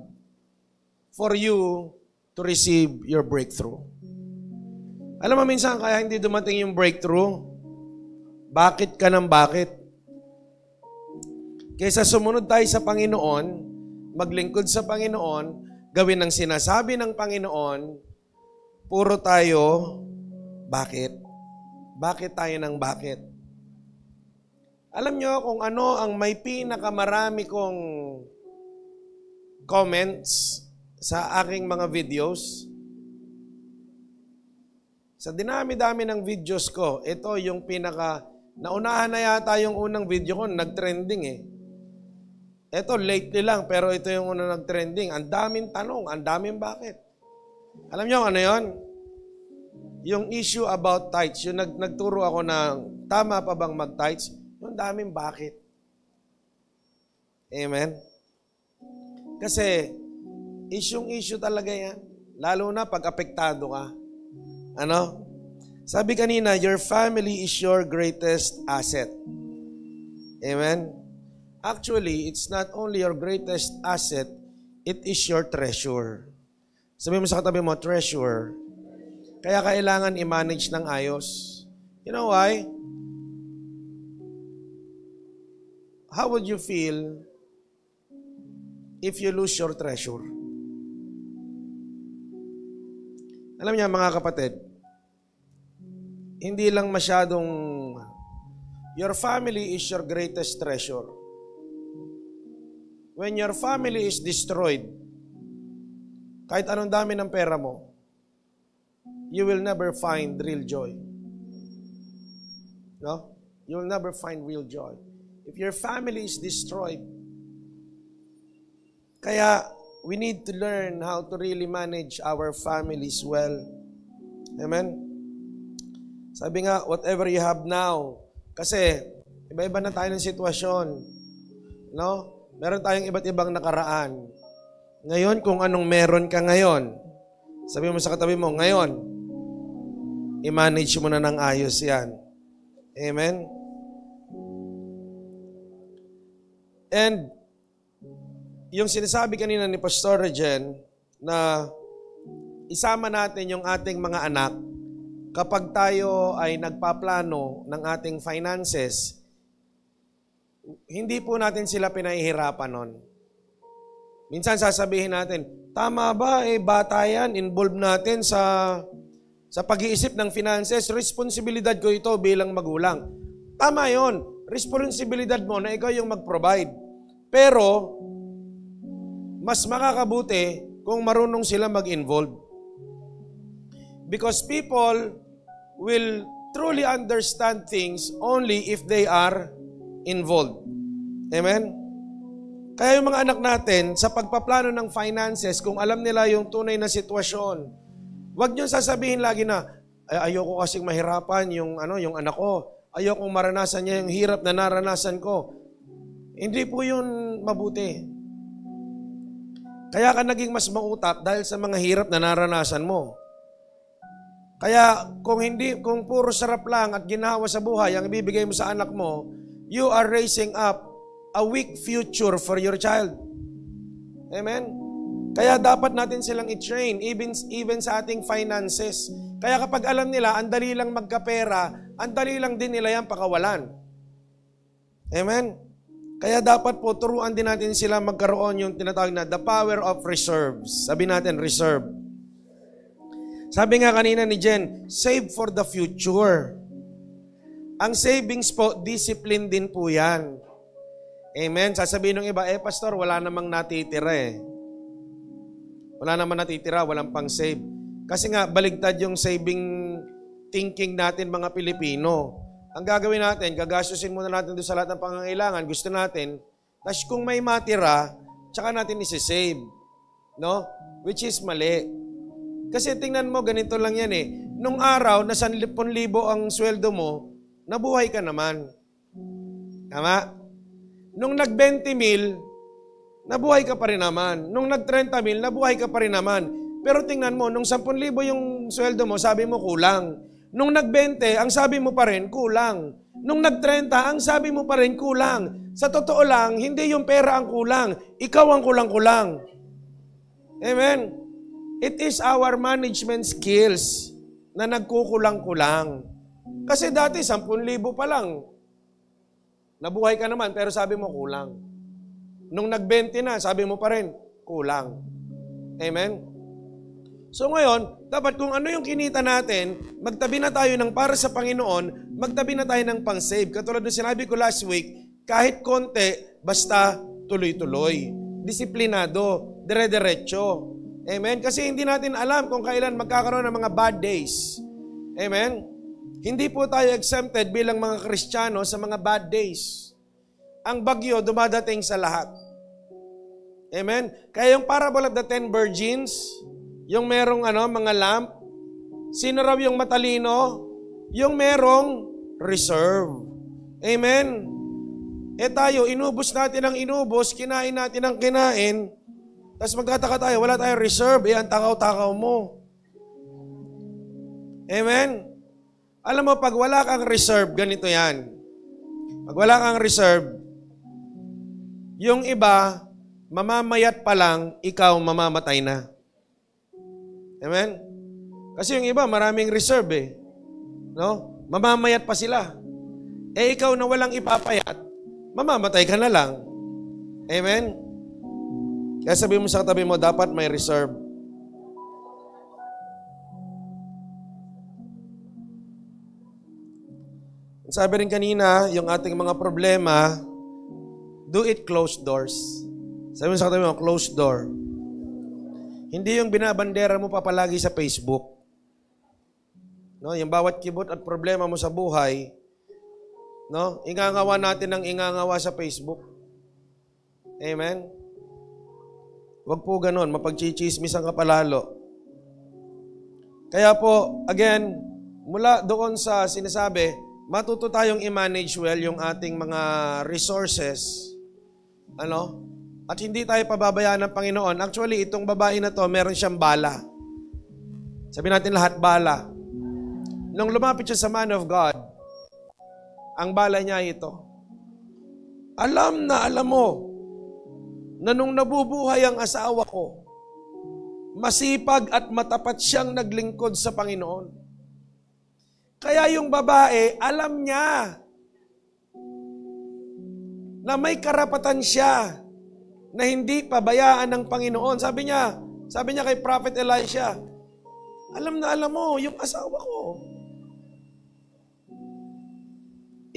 for you to receive your breakthrough. Alam mo minsan kaya hindi dumating yung breakthrough? Bakit ka ng bakit? Kaysa sumunod tayo sa Panginoon, maglingkod sa Panginoon, gawin ang sinasabi ng Panginoon, puro tayo, bakit? Bakit tayo ng bakit? Alam nyo kung ano ang may pinakamarami kong comments sa aking mga videos? Sa dinami-dami ng videos ko, ito yung pinaka, naunahan na yata yung unang video ko, nag-trending eh. Ito, lately lang, pero ito yung unang nag-trending. Ang daming tanong, ang daming bakit. Alam nyo ano yon? Yung issue about tights, yung nag nagturo ako ng tama pa bang mag tights yung daming bakit. Amen? Kasi, isyong-issue talaga yan. Lalo na pag apektado ka. Ano? Sabi kanina, your family is your greatest asset. Amen? Actually, it's not only your greatest asset, it is your treasure. Sabi mo sa katabi mo, treasure. Kaya kailangan i-manage ng ayos. You know why? How would you feel if you lose your treasure? Alam niya mga kapatid, hindi lang masyadong your family is your greatest treasure. When your family is destroyed, kahit anong dami ng pera mo, you will never find real joy. No? You will never find real joy. If your family is destroyed, kaya we need to learn how to really manage our families well. Amen? Sabi nga, whatever you have now. Kasi, iba-iba na tayo ng sitwasyon. No? Meron tayong iba't ibang nakaraan. Ngayon, kung anong meron ka ngayon, sabi mo sa katabi mo, ngayon, i-manage mo na ng ayos yan. Amen? And, yung sinasabi kanina ni Pastor Regen na isama natin yung ating mga anak kapag tayo ay nagpaplano ng ating finances, hindi po natin sila pinahihirapan nun. Minsan sasabihin natin, tama ba eh bata yan, involve natin sa sa pag-iisip ng finances, responsibilidad ko ito bilang magulang. Tama 'yon. Responsibilidad mo na ikaw yung mag-provide. Pero mas makakabuti kung marunong sila mag-involve. Because people will truly understand things only if they are involved. Amen? Kaya yung mga anak natin, sa pagpaplano ng finances, kung alam nila yung tunay na sitwasyon, wag niyo sasabihin lagi na, Ay, ayoko kasing mahirapan yung, ano, yung anak ko. Ayoko maranasan niya yung hirap na naranasan ko. Hindi po yun mabuti. Kaya ka naging mas mautak dahil sa mga hirap na naranasan mo. Kaya kung hindi kung puro sarap lang at ginawa sa buhay ang ibibigay mo sa anak mo, you are raising up a weak future for your child. Amen. Kaya dapat natin silang i-train even even sa ating finances. Kaya kapag alam nila, ang dali lang magkapera, ang dali lang din nila yan pakawalan. Amen. Kaya dapat po turuan din natin sila magkaroon yung tinatawag na the power of reserves. Sabi natin reserve sabi nga kanina ni Jen, save for the future. Ang savings po, discipline din po yan. Amen. Sasabihin ng iba, eh pastor, wala namang natitira eh. Wala namang natitira, walang pang save. Kasi nga, baligtad yung saving thinking natin mga Pilipino. Ang gagawin natin, gagastusin muna natin doon sa lahat ng pangangailangan, gusto natin. Tapos kung may matira, tsaka natin isi-save. No? Which is mali. Kasi tingnan mo, ganito lang yan eh. Nung araw na 10,000 ang sweldo mo, nabuhay ka naman. Tama? Nung nag-20 mil, nabuhay ka pa rin naman. Nung nag-30 mil, nabuhay ka pa rin naman. Pero tingnan mo, nung 10,000 yung sweldo mo, sabi mo kulang. Nung nag-20, ang sabi mo pa rin kulang. Nung nag-30, ang sabi mo pa rin kulang. Sa totoo lang, hindi yung pera ang kulang. Ikaw ang kulang-kulang. Amen? It is our management skills na nagkukulang-kulang. Kasi dati, 10,000 pa lang. Nabuhay ka naman, pero sabi mo, kulang. Nung nag-20 na, sabi mo pa rin, kulang. Amen? So ngayon, dapat kung ano yung kinita natin, magtabi na tayo ng para sa Panginoon, magtabi na tayo ng pang-save. Katulad ng sinabi ko last week, kahit konti, basta tuloy-tuloy. Disiplinado, dire-diretso. Amen? Kasi hindi natin alam kung kailan magkakaroon ng mga bad days. Amen? Hindi po tayo exempted bilang mga Kristiyano sa mga bad days. Ang bagyo dumadating sa lahat. Amen? Kaya yung parable of the ten virgins, yung merong ano, mga lamp, sino raw yung matalino? Yung merong reserve. Amen? E tayo, inubos natin ang inubos, kinain natin ang kinain, tapos magtataka tayo, wala tayong reserve, eh, ang takaw-takaw mo. Amen? Alam mo, pag wala kang reserve, ganito yan. Pag wala kang reserve, yung iba, mamamayat pa lang, ikaw mamamatay na. Amen? Kasi yung iba, maraming reserve eh. No? Mamamayat pa sila. Eh ikaw na walang ipapayat, mamamatay ka na lang. Amen? Kaya sabi mo sa katabi mo, dapat may reserve. Sabi rin kanina, yung ating mga problema, do it closed doors. Sabi mo sa katabi mo, closed door. Hindi yung binabandera mo papalagi sa Facebook. No, yung bawat kibot at problema mo sa buhay, no, ingangawa natin ng ingangawa sa Facebook. Amen? Huwag po ganon, mapagchichismis ang kapalalo. Kaya po, again, mula doon sa sinasabi, matuto tayong i-manage well yung ating mga resources. Ano? At hindi tayo pababayaan ng Panginoon. Actually, itong babae na to, meron siyang bala. Sabi natin lahat bala. Nung lumapit siya sa man of God, ang bala niya ito. Alam na alam mo na nung nabubuhay ang asawa ko, masipag at matapat siyang naglingkod sa Panginoon. Kaya yung babae, alam niya na may karapatan siya na hindi pabayaan ng Panginoon. Sabi niya, sabi niya kay Prophet Elisha, alam na alam mo, yung asawa ko.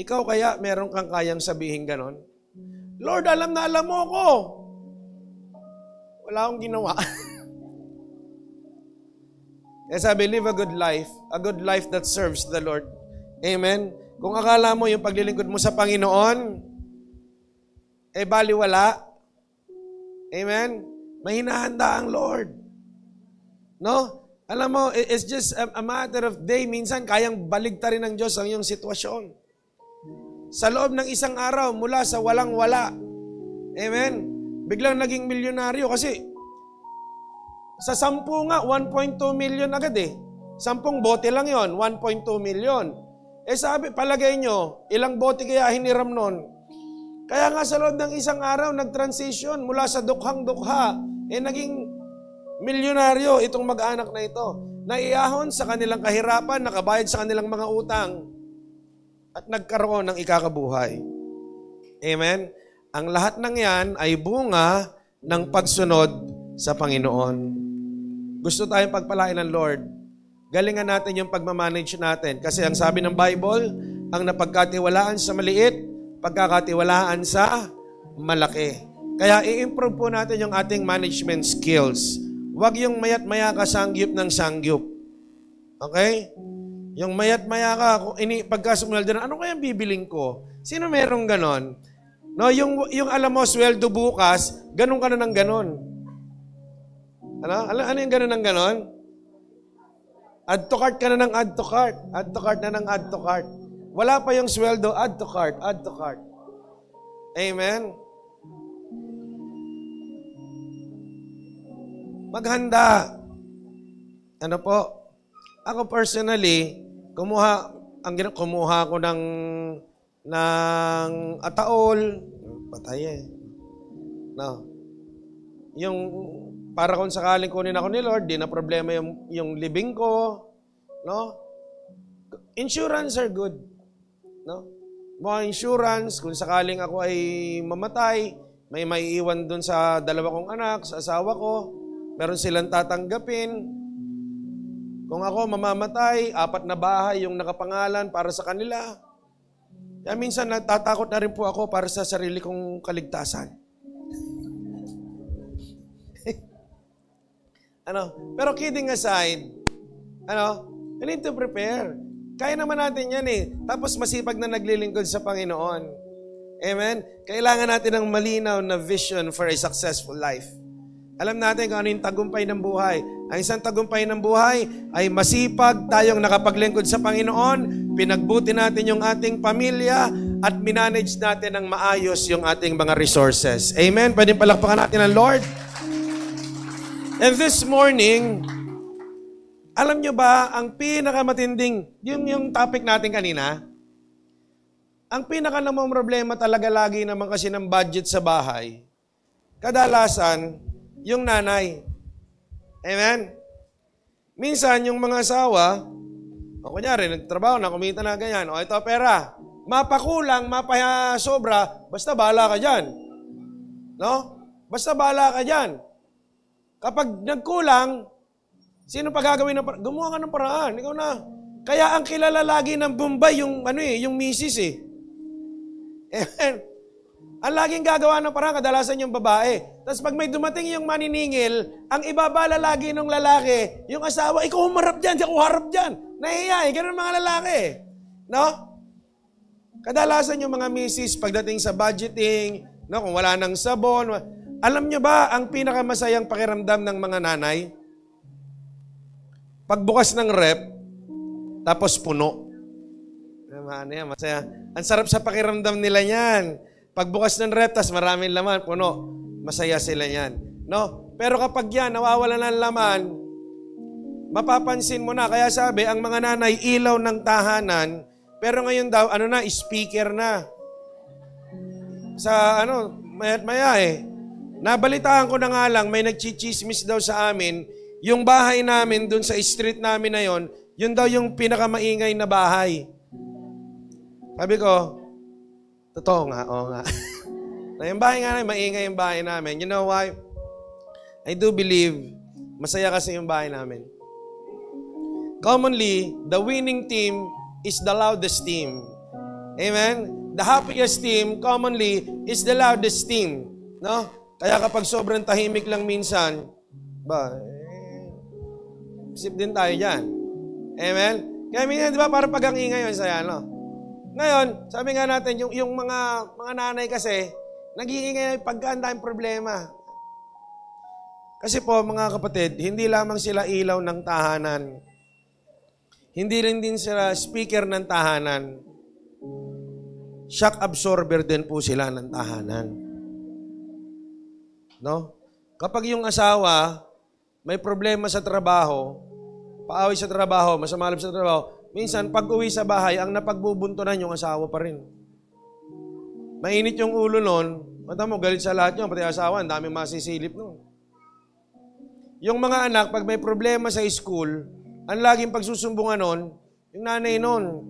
Ikaw kaya meron kang kayang sabihin ganon? Lord, alam na alam mo ko. Wala akong ginawa. Yes, I believe a good life, a good life that serves the Lord. Amen? Kung akala mo yung paglilingkod mo sa Panginoon, eh baliwala. Amen? Mahinahanda ang Lord. No? Alam mo, it's just a matter of day. Minsan, kayang baligtarin ng Diyos ang iyong sitwasyon. Sa loob ng isang araw, mula sa walang-wala. Amen? Biglang naging milyonaryo kasi sa sampu nga, 1.2 million agad eh. Sampung bote lang yon 1.2 million. Eh sabi, palagay nyo, ilang bote kaya hiniram nun? Kaya nga sa loob ng isang araw, nag-transition mula sa dukhang-dukha, eh naging milyonaryo itong mag-anak na ito. Naiahon sa kanilang kahirapan, nakabayad sa kanilang mga utang, at nagkaroon ng ikakabuhay. Amen? Ang lahat ng yan ay bunga ng pagsunod sa Panginoon. Gusto tayong pagpalain ng Lord. Galingan natin yung pagmamanage natin. Kasi ang sabi ng Bible, ang napagkatiwalaan sa maliit, pagkakatiwalaan sa malaki. Kaya i-improve po natin yung ating management skills. Huwag yung mayat maya ka sangyup ng sangyup. Okay? Yung mayat maya ka, ini, pagkasimulan din, ano kayang bibiling ko? Sino merong ganon? No, yung, yung alam mo, sweldo bukas, ganun ka na ng ganun. Ano? Ano, ano yung ganun ng ganun? Add to cart ka na ng add to cart. Add to cart na ng add to cart. Wala pa yung sweldo, add to cart, add to cart. Amen? Maghanda. Ano po? Ako personally, kumuha, ang kumuha ko ng ng ataol, patay eh. No. Yung para kung sakaling kunin ako ni Lord, di na problema yung, yung living ko. No? Insurance are good. No? Mga insurance, kung sakaling ako ay mamatay, may maiiwan dun sa dalawa kong anak, sa asawa ko, meron silang tatanggapin. Kung ako mamamatay, apat na bahay yung nakapangalan para sa kanila. Kaya ah, minsan natatakot na rin po ako para sa sarili kong kaligtasan. ano? Pero kidding aside, ano? You need to prepare. Kaya naman natin yan eh. Tapos masipag na naglilingkod sa Panginoon. Amen? Kailangan natin ng malinaw na vision for a successful life. Alam natin kung ano yung tagumpay ng buhay. Ang isang tagumpay ng buhay ay masipag tayong nakapaglingkod sa Panginoon pinagbuti natin yung ating pamilya at minanage natin ng maayos yung ating mga resources. Amen? Pwede palakpakan natin ang Lord. And this morning, alam nyo ba, ang pinakamatinding, yung, yung topic natin kanina, ang pinaka problema talaga lagi naman kasi ng budget sa bahay, kadalasan, yung nanay. Amen? Minsan, yung mga asawa, o kunyari, nagtrabaho na, kumita na, ganyan. O ito, pera. Mapakulang, mapasobra, basta bala ka dyan. No? Basta bala ka dyan. Kapag nagkulang, sino pa gagawin ng paraan? Gumawa ka ng paraan, ikaw na. Kaya ang kilala lagi ng Bombay, yung, ano eh, yung misis eh. Amen. Ang laging gagawa ng parang kadalasan yung babae. Tapos pag may dumating yung maniningil, ang ibabala lagi ng lalaki, yung asawa, ikaw humarap dyan, ikaw harap dyan. Nahiya eh. Ganun mga lalaki. No? Kadalasan yung mga misis, pagdating sa budgeting, no, kung wala ng sabon, alam nyo ba ang pinakamasayang pakiramdam ng mga nanay? Pagbukas ng rep, tapos puno. Ano yan, masaya. Ang sarap sa pakiramdam nila niyan. Pagbukas ng rep, tas maraming laman, puno. Masaya sila yan. No? Pero kapag yan, nawawala ng laman, mapapansin mo na. Kaya sabi, ang mga nanay, ilaw ng tahanan. Pero ngayon daw, ano na, speaker na. Sa ano, maya't maya eh. Nabalitaan ko na nga lang, may nagchichismis daw sa amin, yung bahay namin dun sa street namin na yon, yun daw yung pinakamaingay na bahay. Sabi ko, Totoo nga, oo nga. na yung bahay nga namin, maingay yung bahay namin. You know why? I do believe, masaya kasi yung bahay namin. Commonly, the winning team is the loudest team. Amen? The happiest team, commonly, is the loudest team. No? Kaya kapag sobrang tahimik lang minsan, ba, eh, isip din tayo dyan. Amen? Kaya minsan, di ba, para pag ang ingay yun, saya, no? Ngayon, sabi nga natin, yung, yung mga, mga nanay kasi, nag-iingay pagka ang problema. Kasi po, mga kapatid, hindi lamang sila ilaw ng tahanan. Hindi rin din sila speaker ng tahanan. Shock absorber din po sila ng tahanan. No? Kapag yung asawa may problema sa trabaho, paaway sa trabaho, masama sa trabaho, Minsan, pag uwi sa bahay, ang napagbubuntunan yung asawa pa rin. Mainit yung ulo nun, mata mo, galit sa lahat yun, pati asawa, ang daming masisilip nun. Yung mga anak, pag may problema sa school, ang laging pagsusumbungan nun, yung nanay nun.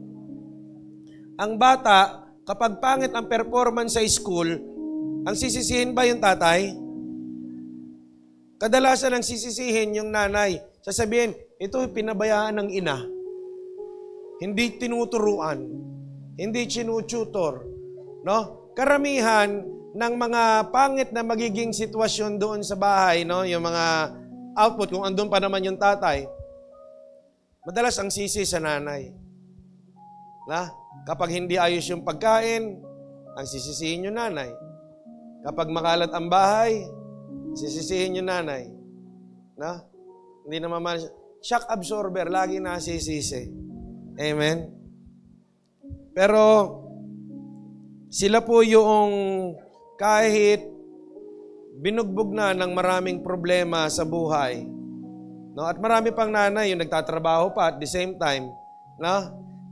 Ang bata, kapag pangit ang performance sa school, ang sisisihin ba yung tatay? Kadalasan ang sisisihin yung nanay. Sasabihin, ito pinabayaan ng ina. Hindi tinuturuan. Hindi tinututor. No? Karamihan ng mga pangit na magiging sitwasyon doon sa bahay, no? yung mga output, kung andun pa naman yung tatay, madalas ang sisi sa nanay. La? Kapag hindi ayos yung pagkain, ang sisisihin yung nanay. Kapag makalat ang bahay, sisisihin yung nanay. Na? Hindi naman man, shock absorber, lagi na sisisi. Amen? Pero, sila po yung kahit binugbog na ng maraming problema sa buhay, no? at marami pang nanay yung nagtatrabaho pa at the same time, no?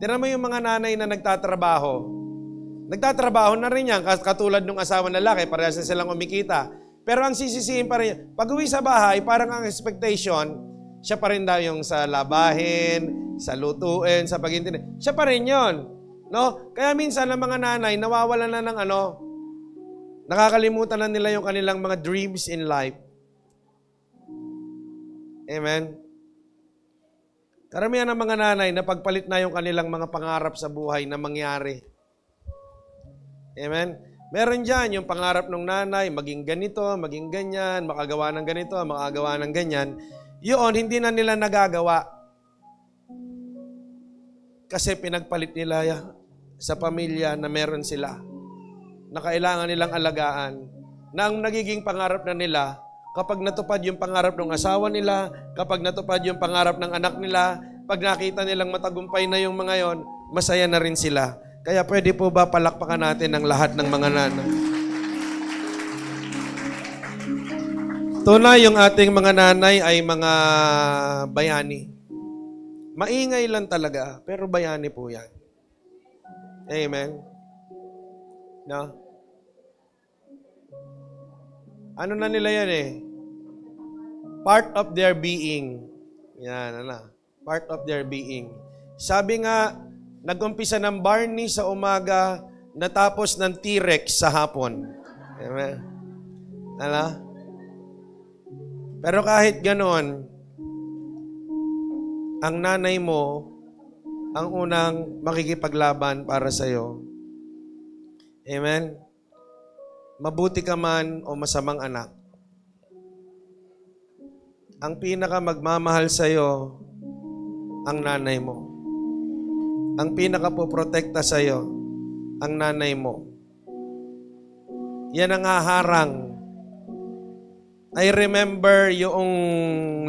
Tira mo yung mga nanay na nagtatrabaho. Nagtatrabaho na rin yan, katulad ng asawa na laki, parehas na silang umikita. Pero ang sisisihin pa rin, pag uwi sa bahay, parang ang expectation, siya pa rin daw yung sa labahin, sa lutuin, sa pagintindi. Siya pa rin yon. No? Kaya minsan ang mga nanay, nawawalan na ng ano, nakakalimutan na nila yung kanilang mga dreams in life. Amen? Karamihan ng mga nanay, na pagpalit na yung kanilang mga pangarap sa buhay na mangyari. Amen? Meron dyan yung pangarap ng nanay, maging ganito, maging ganyan, makagawa ng ganito, makagawa ng ganyan. Yun, hindi na nila nagagawa. Kasi pinagpalit nila sa pamilya na meron sila, na kailangan nilang alagaan, na ang nagiging pangarap na nila, kapag natupad yung pangarap ng asawa nila, kapag natupad yung pangarap ng anak nila, pag nakita nilang matagumpay na yung mga yon, masaya na rin sila. Kaya pwede po ba palakpakan natin ang lahat ng mga nanay? Tunay, yung ating mga nanay ay mga bayani. Maingay lang talaga, pero bayani po yan. Amen. No? Ano na nila yan eh? Part of their being. Yan, ano Part of their being. Sabi nga, nagumpisa ng Barney sa umaga, natapos ng T-Rex sa hapon. Amen. Ano? Pero kahit ganon, ang nanay mo, ang unang makikipaglaban para sa iyo. Amen? Mabuti ka man o masamang anak. Ang pinaka magmamahal sa iyo ang nanay mo. Ang pinaka poprotekta sa iyo ang nanay mo. Yan ang haharang I remember yung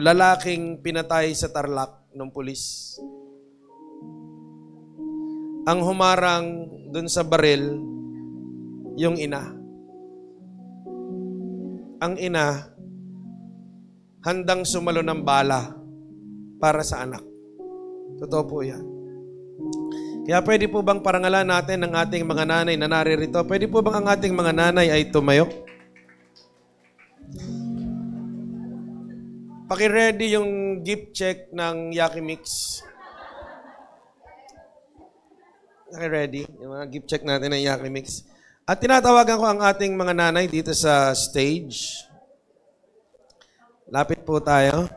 lalaking pinatay sa Tarlac ng pulis. Ang humarang dun sa baril, yung ina. Ang ina, handang sumalo ng bala para sa anak. Totoo po yan. Kaya pwede po bang parangalan natin ng ating mga nanay na naririto? Pwede po bang ang ating mga nanay ay tumayo? Paki-ready yung gift check ng Yakimix. Naki-ready yung mga gift check natin ng Yakimix. At tinatawagan ko ang ating mga nanay dito sa stage. Lapit po tayo.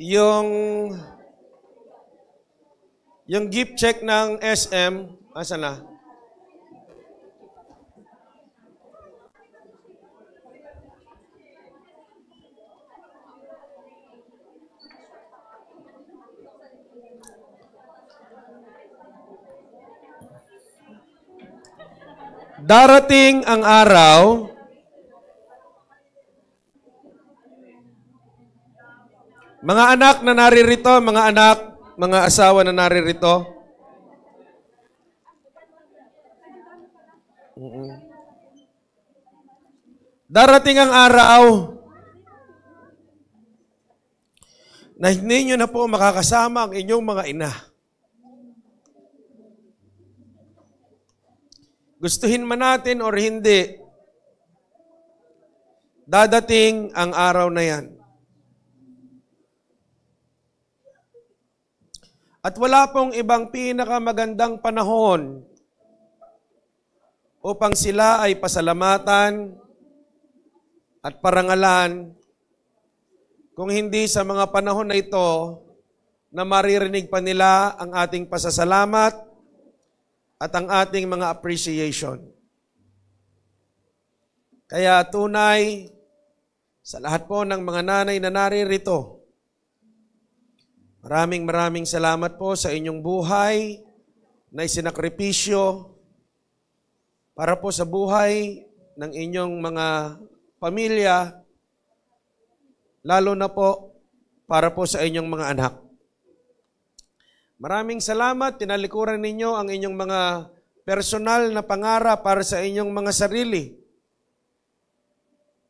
Yung yung gift check ng SM, asa na? Darating ang araw Mga anak na naririto, mga anak, mga asawa na naririto. Darating ang araw na hindi nyo na po makakasama ang inyong mga ina. Gustuhin man natin or hindi, dadating ang araw na yan. At wala pong ibang pinakamagandang panahon upang sila ay pasalamatan at parangalan kung hindi sa mga panahon na ito na maririnig pa nila ang ating pasasalamat at ang ating mga appreciation. Kaya tunay sa lahat po ng mga nanay na naririto, maraming maraming salamat po sa inyong buhay na isinakripisyo para po sa buhay ng inyong mga pamilya, lalo na po para po sa inyong mga anak. Maraming salamat. Tinalikuran ninyo ang inyong mga personal na pangarap para sa inyong mga sarili.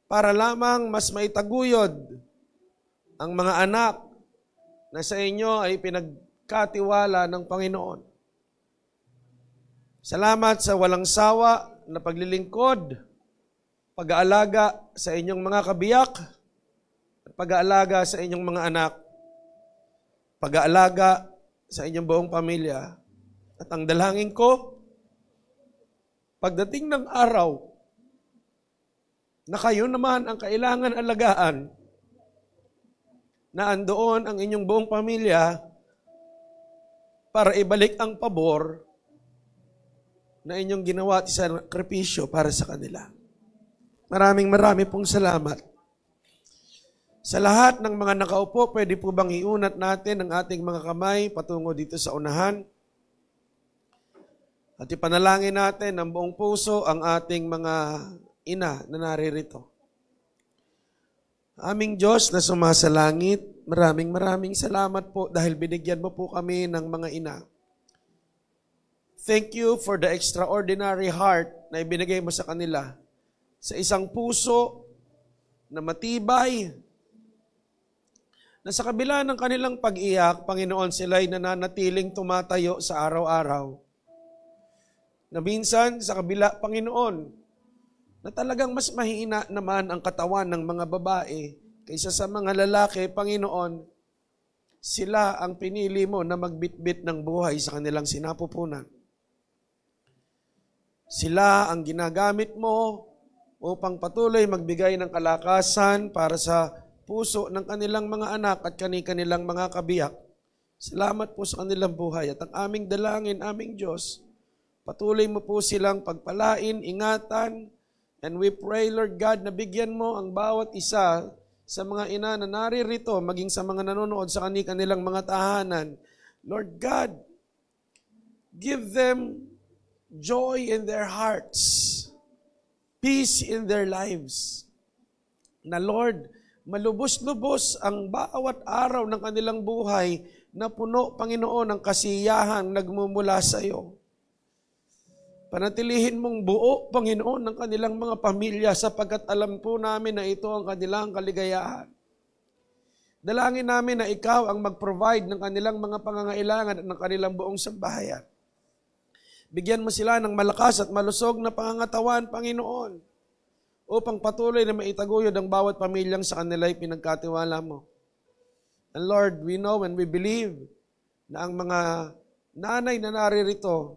Para lamang mas maitaguyod ang mga anak na sa inyo ay pinagkatiwala ng Panginoon. Salamat sa walang sawa na paglilingkod, pag-aalaga sa inyong mga kabiyak, pag-aalaga sa inyong mga anak, pag-aalaga sa inyong buong pamilya. At ang dalangin ko, pagdating ng araw, na kayo naman ang kailangan alagaan, na andoon ang inyong buong pamilya para ibalik ang pabor na inyong ginawa at sakripisyo para sa kanila. Maraming marami pong salamat sa lahat ng mga nakaupo, pwede po bang iunat natin ang ating mga kamay patungo dito sa unahan? At ipanalangin natin ng buong puso ang ating mga ina na naririto. Aming Diyos na sumasalangit, maraming maraming salamat po dahil binigyan mo po kami ng mga ina. Thank you for the extraordinary heart na ibinigay mo sa kanila. Sa isang puso na matibay, na sa kabila ng kanilang pag-iyak, Panginoon, sila'y nananatiling tumatayo sa araw-araw. Na minsan, sa kabila, Panginoon, na talagang mas mahina naman ang katawan ng mga babae kaysa sa mga lalaki, Panginoon, sila ang pinili mo na magbitbit ng buhay sa kanilang sinapupunan. Sila ang ginagamit mo upang patuloy magbigay ng kalakasan para sa puso ng kanilang mga anak at kanilang mga kabiyak. Salamat po sa kanilang buhay at ang aming dalangin, aming Diyos, patuloy mo po silang pagpalain, ingatan, and we pray, Lord God, na bigyan mo ang bawat isa sa mga ina na naririto, maging sa mga nanonood sa kanilang mga tahanan. Lord God, give them joy in their hearts, peace in their lives. Na Lord, malubos-lubos ang bawat araw ng kanilang buhay na puno, Panginoon, ng kasiyahan nagmumula sa iyo. Panatilihin mong buo, Panginoon, ng kanilang mga pamilya sapagkat alam po namin na ito ang kanilang kaligayahan. Dalangin namin na ikaw ang mag-provide ng kanilang mga pangangailangan at ng kanilang buong sambahayan. Bigyan mo sila ng malakas at malusog na pangangatawan, Panginoon upang patuloy na maitaguyod ang bawat pamilyang sa kanila'y pinagkatiwala mo. And Lord, we know and we believe na ang mga nanay na naririto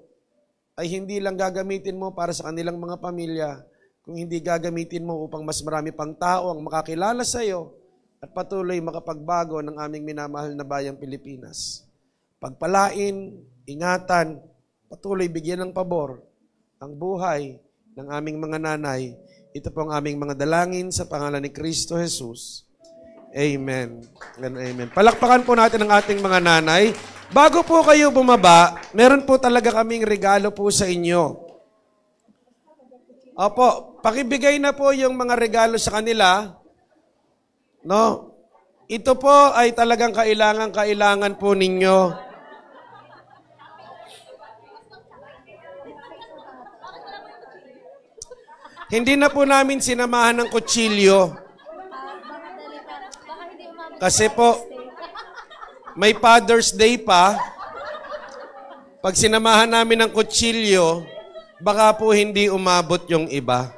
ay hindi lang gagamitin mo para sa kanilang mga pamilya, kung hindi gagamitin mo upang mas marami pang tao ang makakilala sa iyo at patuloy makapagbago ng aming minamahal na bayang Pilipinas. Pagpalain, ingatan, patuloy bigyan ng pabor ang buhay ng aming mga nanay ito po ang aming mga dalangin sa pangalan ni Kristo Jesus. Amen. And amen. Palakpakan po natin ang ating mga nanay. Bago po kayo bumaba, meron po talaga kaming regalo po sa inyo. Opo, pakibigay na po yung mga regalo sa kanila. No? Ito po ay talagang kailangan-kailangan po ninyo. Hindi na po namin sinamahan ng kutsilyo. Kasi po, may Father's Day pa. Pag sinamahan namin ng kutsilyo, baka po hindi umabot yung iba.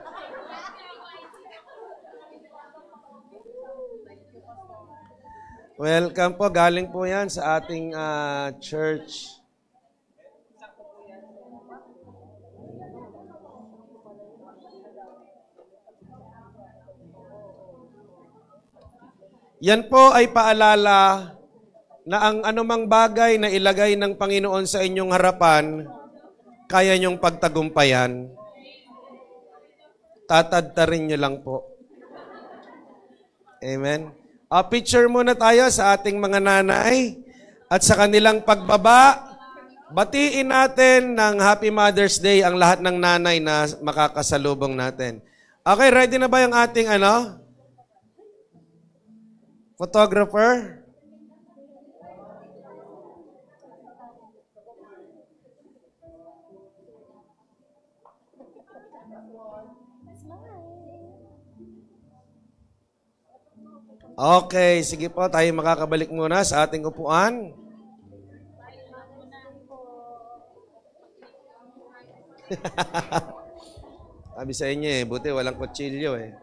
Welcome po. Galing po yan sa ating uh, church. Yan po ay paalala na ang anumang bagay na ilagay ng Panginoon sa inyong harapan, kaya niyong pagtagumpayan. Tatadtarin niyo lang po. Amen. A ah, picture muna tayo sa ating mga nanay at sa kanilang pagbaba. Batiin natin ng Happy Mother's Day ang lahat ng nanay na makakasalubong natin. Okay, ready na ba yung ating ano? Photographer? Okay, sige po, tayo makakabalik muna sa ating upuan. Sabi sa inyo eh, buti walang kutsilyo eh.